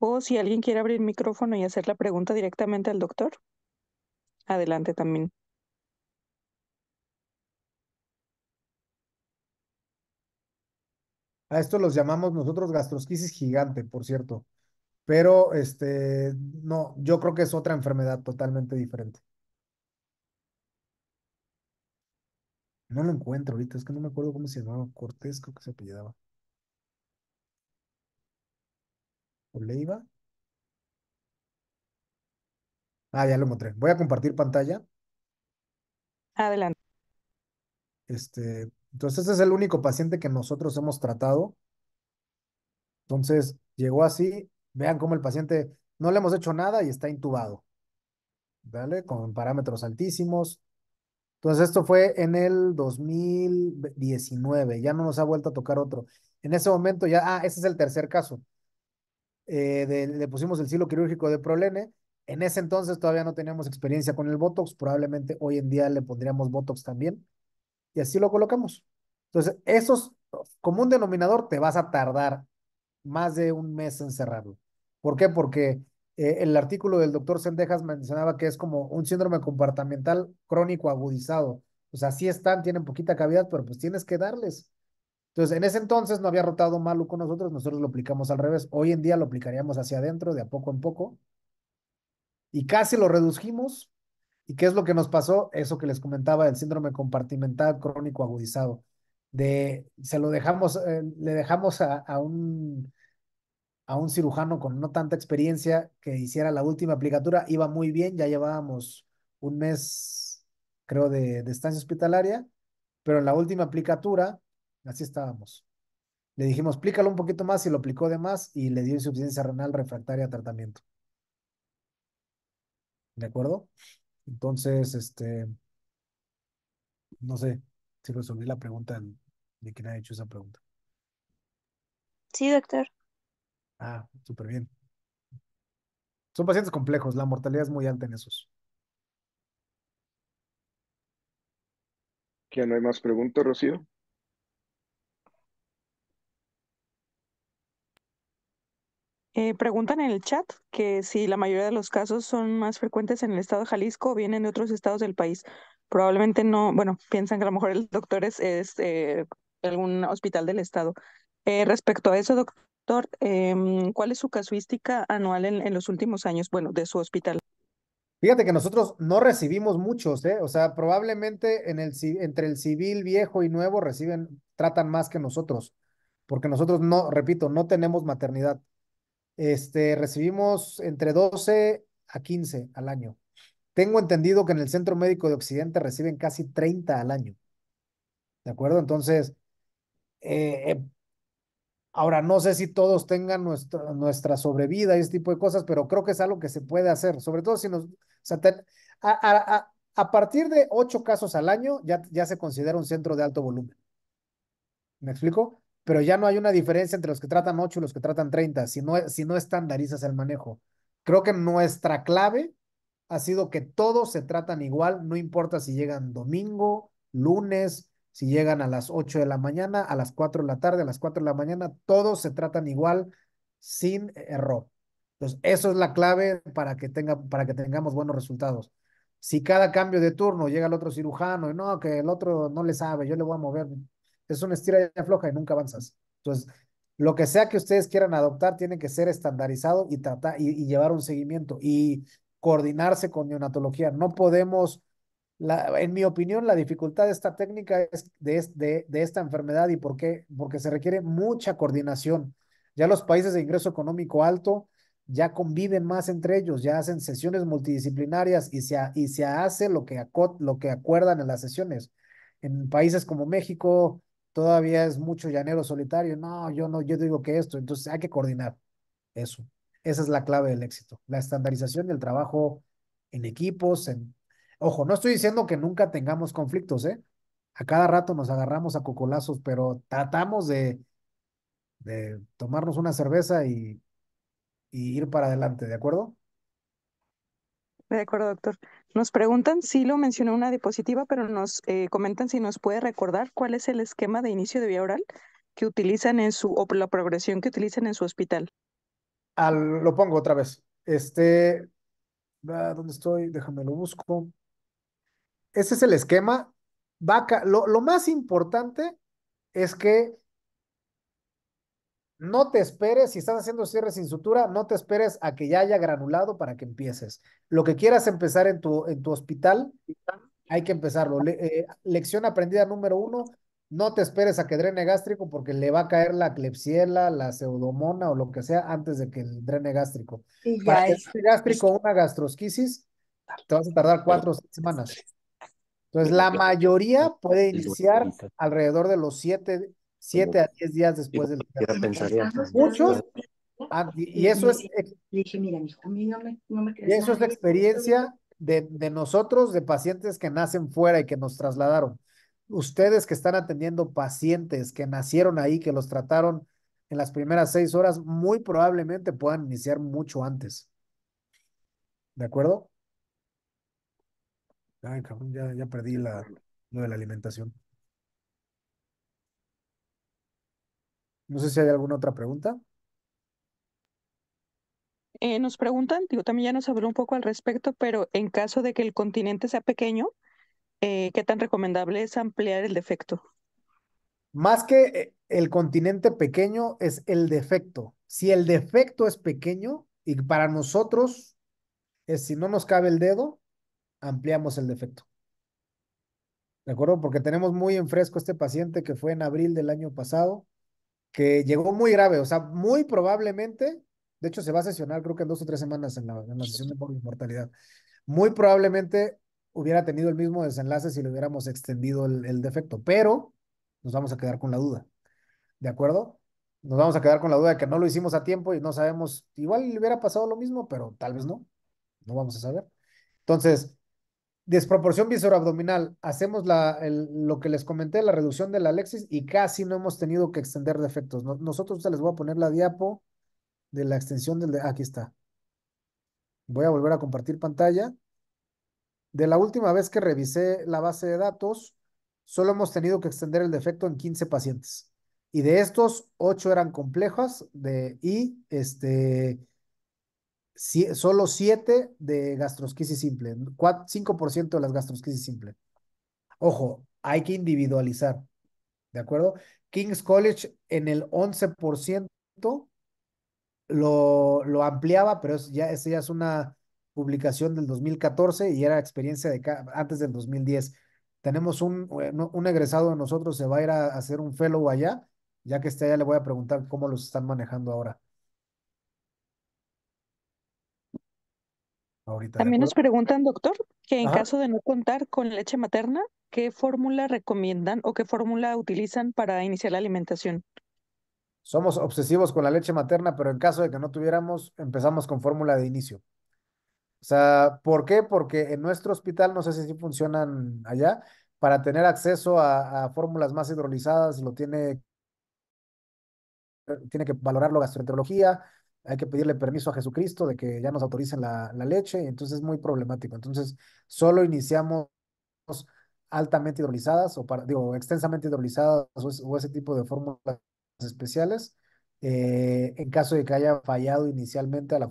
O si alguien quiere abrir micrófono y hacer la pregunta directamente al doctor. Adelante también.
A esto los llamamos nosotros gastrosquisis gigante, por cierto. Pero este, no, yo creo que es otra enfermedad totalmente diferente. No lo encuentro ahorita, es que no me acuerdo cómo se llamaba. Cortés, creo que se apellidaba. ¿O Ah, ya lo mostré Voy a compartir pantalla. Adelante. Este, entonces, este es el único paciente que nosotros hemos tratado. Entonces, llegó así. Vean cómo el paciente no le hemos hecho nada y está intubado. ¿Vale? Con parámetros altísimos. Entonces, esto fue en el 2019. Ya no nos ha vuelto a tocar otro. En ese momento ya, ah, ese es el tercer caso. Eh, le pusimos el silo quirúrgico de Prolene. En ese entonces todavía no teníamos experiencia con el Botox, probablemente hoy en día le pondríamos Botox también. Y así lo colocamos. Entonces, esos, como un denominador, te vas a tardar más de un mes en cerrarlo. ¿Por qué? Porque eh, el artículo del doctor Sendejas mencionaba que es como un síndrome compartamental crónico agudizado. O sea, así están, tienen poquita cavidad, pero pues tienes que darles. Entonces, en ese entonces no había rotado malo con nosotros, nosotros lo aplicamos al revés. Hoy en día lo aplicaríamos hacia adentro, de a poco en poco. Y casi lo redujimos. ¿Y qué es lo que nos pasó? Eso que les comentaba del síndrome compartimental crónico agudizado. De, se lo dejamos, eh, le dejamos a, un a un cirujano con no tanta experiencia que hiciera la última aplicatura, iba muy bien, ya llevábamos un mes, creo, de, de estancia hospitalaria, pero en la última aplicatura Así estábamos. Le dijimos, explícalo un poquito más y lo aplicó de más y le dio insuficiencia renal refractaria a tratamiento. ¿De acuerdo? Entonces, este, no sé si resolví la pregunta de quien ha hecho esa pregunta. Sí, doctor. Ah, súper bien. Son pacientes complejos, la mortalidad es muy alta en esos.
¿que no hay más preguntas, Rocío?
Eh, preguntan en el chat que si la mayoría de los casos son más frecuentes en el estado de Jalisco o vienen de otros estados del país. Probablemente no, bueno, piensan que a lo mejor el doctor es, eh, algún hospital del estado. Eh, respecto a eso, doctor, em, ¿cuál es su casuística anual en, los últimos
años, bueno, de su hospital? Fíjate que nosotros no recibimos muchos, O sea, probablemente en el, entre el civil viejo y nuevo reciben, tratan más que nosotros, porque nosotros no, repito, no tenemos maternidad. Este, recibimos entre 12 a 15 al año. Tengo entendido que en el Centro Médico de Occidente reciben casi 30 al año. ¿De acuerdo? Entonces, eh, eh, ahora no sé si todos tengan nuestra, nuestra sobrevida y ese tipo de cosas, pero creo que es algo que se puede hacer, sobre todo si nos... a, partir de 8 casos al año ya se considera un centro de alto volumen. ¿Me explico? pero ya no hay una diferencia entre los que tratan 8 y los que tratan 30, si no, si no estandarizas el manejo. Creo que nuestra clave ha sido que todos se tratan igual, no importa si llegan domingo, lunes, si llegan a las 8 de la mañana, a las 4 de la tarde, a las 4 de la mañana, todos se tratan igual sin error. Entonces, eso es la clave para que, tenga, para que tengamos buenos resultados. Si cada cambio de turno llega el otro cirujano y no, que el otro no le sabe, yo le voy a mover es una estira floja floja y nunca avanzas. Entonces, lo que sea que ustedes quieran adoptar tiene que ser estandarizado y, tratar, y, llevar un seguimiento y coordinarse con neonatología. No podemos, en mi opinión, la dificultad de esta técnica es de, esta enfermedad y por qué, porque se requiere mucha coordinación. Ya los países de ingreso económico alto ya conviven más entre ellos, ya hacen sesiones multidisciplinarias y se, y se hace lo que, lo que acuerdan en las sesiones. En países como México, todavía es mucho llanero solitario. No, yo no, yo digo que esto, entonces hay que coordinar eso. Esa es la clave del éxito, la estandarización del trabajo en equipos. En... Ojo, no estoy diciendo que nunca tengamos conflictos, ¿eh? A cada rato nos agarramos a cocolazos, pero tratamos de, de tomarnos una cerveza y, y ir para adelante, ¿de acuerdo?
De acuerdo, doctor. Nos preguntan si lo mencionó una diapositiva, pero nos eh, comentan si nos puede recordar cuál es el esquema de inicio de vía oral que utilizan en
su, o la progresión que utilizan en su hospital. Ah, lo pongo otra vez. Este, ah, ¿dónde estoy? Déjame lo busco. Ese es el esquema. Vaca, lo, lo más importante es que no te esperes, si estás haciendo cierres sin sutura, no te esperes a que ya haya granulado para que empieces. Lo que quieras empezar en tu, en tu hospital, hay que empezarlo. Eh, lección aprendida número uno, no te esperes a que drene gástrico porque le va a caer la clepsiela, la pseudomona o lo que sea antes de que el drene gástrico. Para que gástrico una gastrosquisis, te vas a tardar cuatro o seis semanas. Entonces, la mayoría puede iniciar alrededor de los siete Siete a diez días después del Muchos. Ah, y, eso es.
Y
eso es la
experiencia de, nosotros, de pacientes que nacen fuera y que nos trasladaron. Ustedes que están atendiendo pacientes que nacieron ahí, que los trataron en las primeras seis horas, muy probablemente puedan iniciar mucho antes. ¿De acuerdo? ya, ya perdí la, lo de la alimentación. No sé si hay alguna otra pregunta.
Eh, nos preguntan, también ya nos habló un poco al respecto, pero en caso de que el continente sea pequeño, eh, ¿qué tan recomendable es ampliar el defecto?
Más que eh, el continente pequeño es el defecto. Si el defecto es pequeño y para nosotros es si no nos cabe el dedo, ampliamos el defecto. ¿De acuerdo? Porque tenemos muy en fresco este paciente que fue en abril del año pasado que llegó muy grave, o sea, muy probablemente, de hecho se va a sesionar creo que en dos o tres semanas en la, sesión de mortalidad, muy probablemente hubiera tenido el mismo desenlace si le hubiéramos extendido el, el defecto, pero nos vamos a quedar con la duda, ¿de acuerdo? Nos vamos a quedar con la duda de que no lo hicimos a tiempo y no sabemos, igual le hubiera pasado lo mismo, pero tal vez no, no vamos a saber. Entonces, Desproporción visorabdominal. Hacemos la, lo que les comenté, la reducción del Alexis y casi no hemos tenido que extender defectos. nosotros nosotros les voy a poner la diapo de la extensión del... De, aquí está. Voy a volver a compartir pantalla. De la última vez que revisé la base de datos, solo hemos tenido que extender el defecto en 15 pacientes. Y de estos, 8 eran complejas de, y este, solo 7 de gastrosquisis simple, 5% de las gastrosquisis simple. Ojo, hay que individualizar, ¿de acuerdo? King's College en el 11% lo, lo ampliaba, pero ya, esa ya es una publicación del 2014 y era experiencia de antes del 2010. Tenemos un, un egresado de nosotros, se va a ir a, hacer un fellow allá, ya que está allá le voy a preguntar cómo los están manejando ahora.
ahorita. También nos preguntan, doctor,
que en caso de no contar con leche materna,
¿qué fórmula recomiendan o qué fórmula utilizan para iniciar la alimentación?
Somos obsesivos con la leche materna, pero en caso de que no tuviéramos, empezamos con fórmula de inicio. O sea, ¿por qué? Porque en nuestro hospital, no sé si funcionan allá, para tener acceso a, a fórmulas más hidrolizadas, lo tiene, tiene que valorarlo gastroenterología, hay que pedirle permiso a Jesucristo de que ya nos autoricen la, la leche, entonces es muy problemático. Entonces, solo iniciamos altamente hidrolizadas o para, digo, extensamente hidrolizadas o, ese tipo de fórmulas especiales eh, en caso de que haya fallado inicialmente a la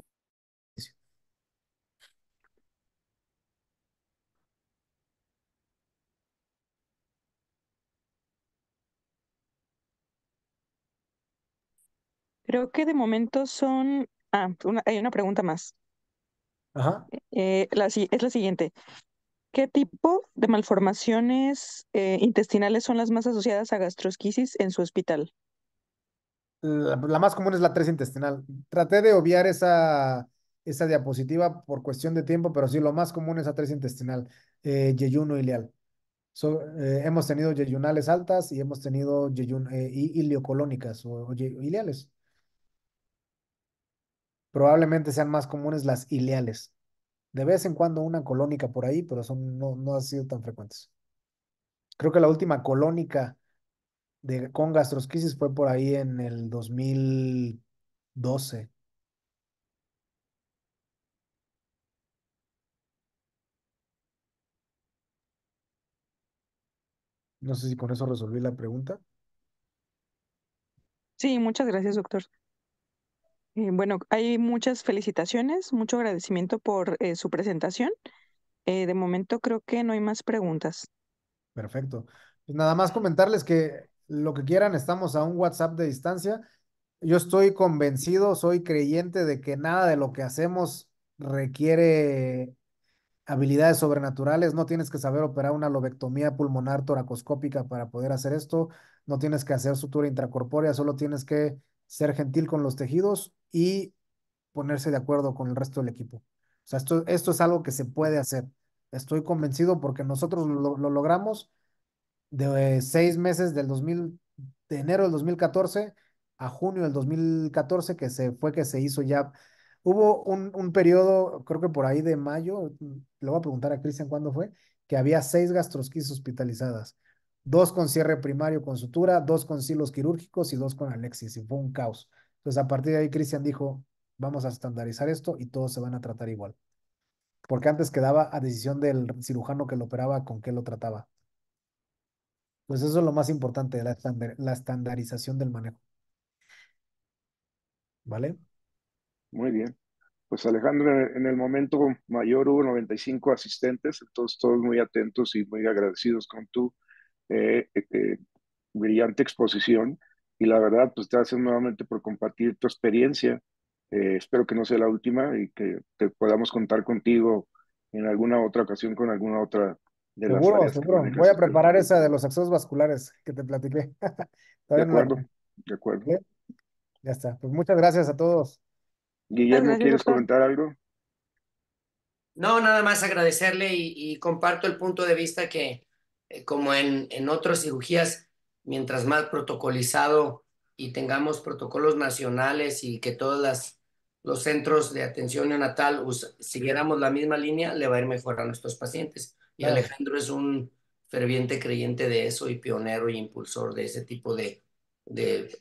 Creo que de momento son... Ah, hay una pregunta más. Ajá. Eh, la, es la siguiente. ¿Qué tipo de malformaciones eh, intestinales son las más asociadas a gastroesquisis en su hospital?
La, más común es la tres intestinal. Traté de obviar esa, esa diapositiva por cuestión de tiempo, pero sí, lo más común es la tres intestinal, eh, yeyuno ileal. So, eh, hemos tenido yeyunales altas y hemos tenido yeyun, iliocolónicas o, o ileales probablemente sean más comunes las ileales. De vez en cuando una colónica por ahí, pero son, no, no han sido tan frecuentes. Creo que la última colónica de, con gastrosquisis fue por ahí en el 2012.
No sé si con eso resolví la pregunta.
Sí, muchas gracias, doctor. Eh, bueno, hay muchas felicitaciones, mucho agradecimiento
por eh, su presentación. Eh, de momento creo que no hay más preguntas. Perfecto. Pues nada más comentarles que lo que quieran, estamos a un WhatsApp de distancia. Yo estoy convencido, soy creyente de que nada de lo que hacemos requiere habilidades sobrenaturales. No tienes que saber operar una lobectomía pulmonar toracoscópica para poder hacer esto. No tienes que hacer sutura intracorpórea, solo tienes que ser gentil con los tejidos y ponerse de acuerdo con el resto del equipo. O sea, esto, esto es algo que se puede hacer. Estoy convencido porque nosotros lo, logramos de seis meses del 2000, de enero del 2014 a junio del 2014, que se fue que se hizo ya. Hubo un, un periodo, creo que por ahí de mayo, le voy a preguntar a Cristian cuándo fue, que había seis gastrosquis hospitalizadas, dos con cierre primario con sutura, dos con silos quirúrgicos y dos con alexis, y fue un caos. Entonces, a partir de ahí, Cristian dijo, vamos a estandarizar esto y todos se van a tratar igual. Porque antes quedaba a decisión del cirujano que lo operaba con qué lo trataba. Pues eso es lo más importante, la, la estandarización del manejo.
¿Vale? Muy bien. Pues Alejandro, en el momento mayor hubo 95 asistentes, todos muy atentos y muy agradecidos con tu eh, eh, eh, brillante exposición y la verdad, pues gracias nuevamente por compartir tu experiencia. Eh, espero que no sea la última y que, te podamos contar contigo en alguna otra ocasión con alguna otra de las Seguro, seguro. Voy a preparar
esa de los accesos vasculares que te platiqué. de acuerdo,
de acuerdo. Ya está.
Pues muchas gracias a todos.
Guillermo, ¿quieres comentar algo?
No, nada más agradecerle y, comparto el punto de vista que, eh, como en, en otras cirugías, mientras más protocolizado y tengamos protocolos nacionales y que todos los centros de atención neonatal
siguiéramos la misma línea, le va a ir mejor a nuestros pacientes. Y Alejandro es un ferviente creyente de eso y pionero y impulsor de ese tipo de,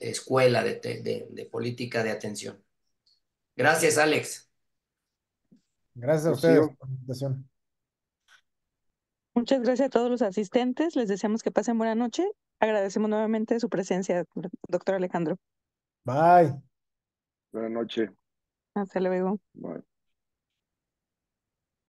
escuela,
de, política de atención. Gracias, Alex. Gracias a pues ustedes por la
Muchas gracias a todos los asistentes. Les deseamos que pasen buena noche Agradecemos nuevamente su presencia, doctor Alejandro.
Bye. Buenas noches. Hasta luego. Bye.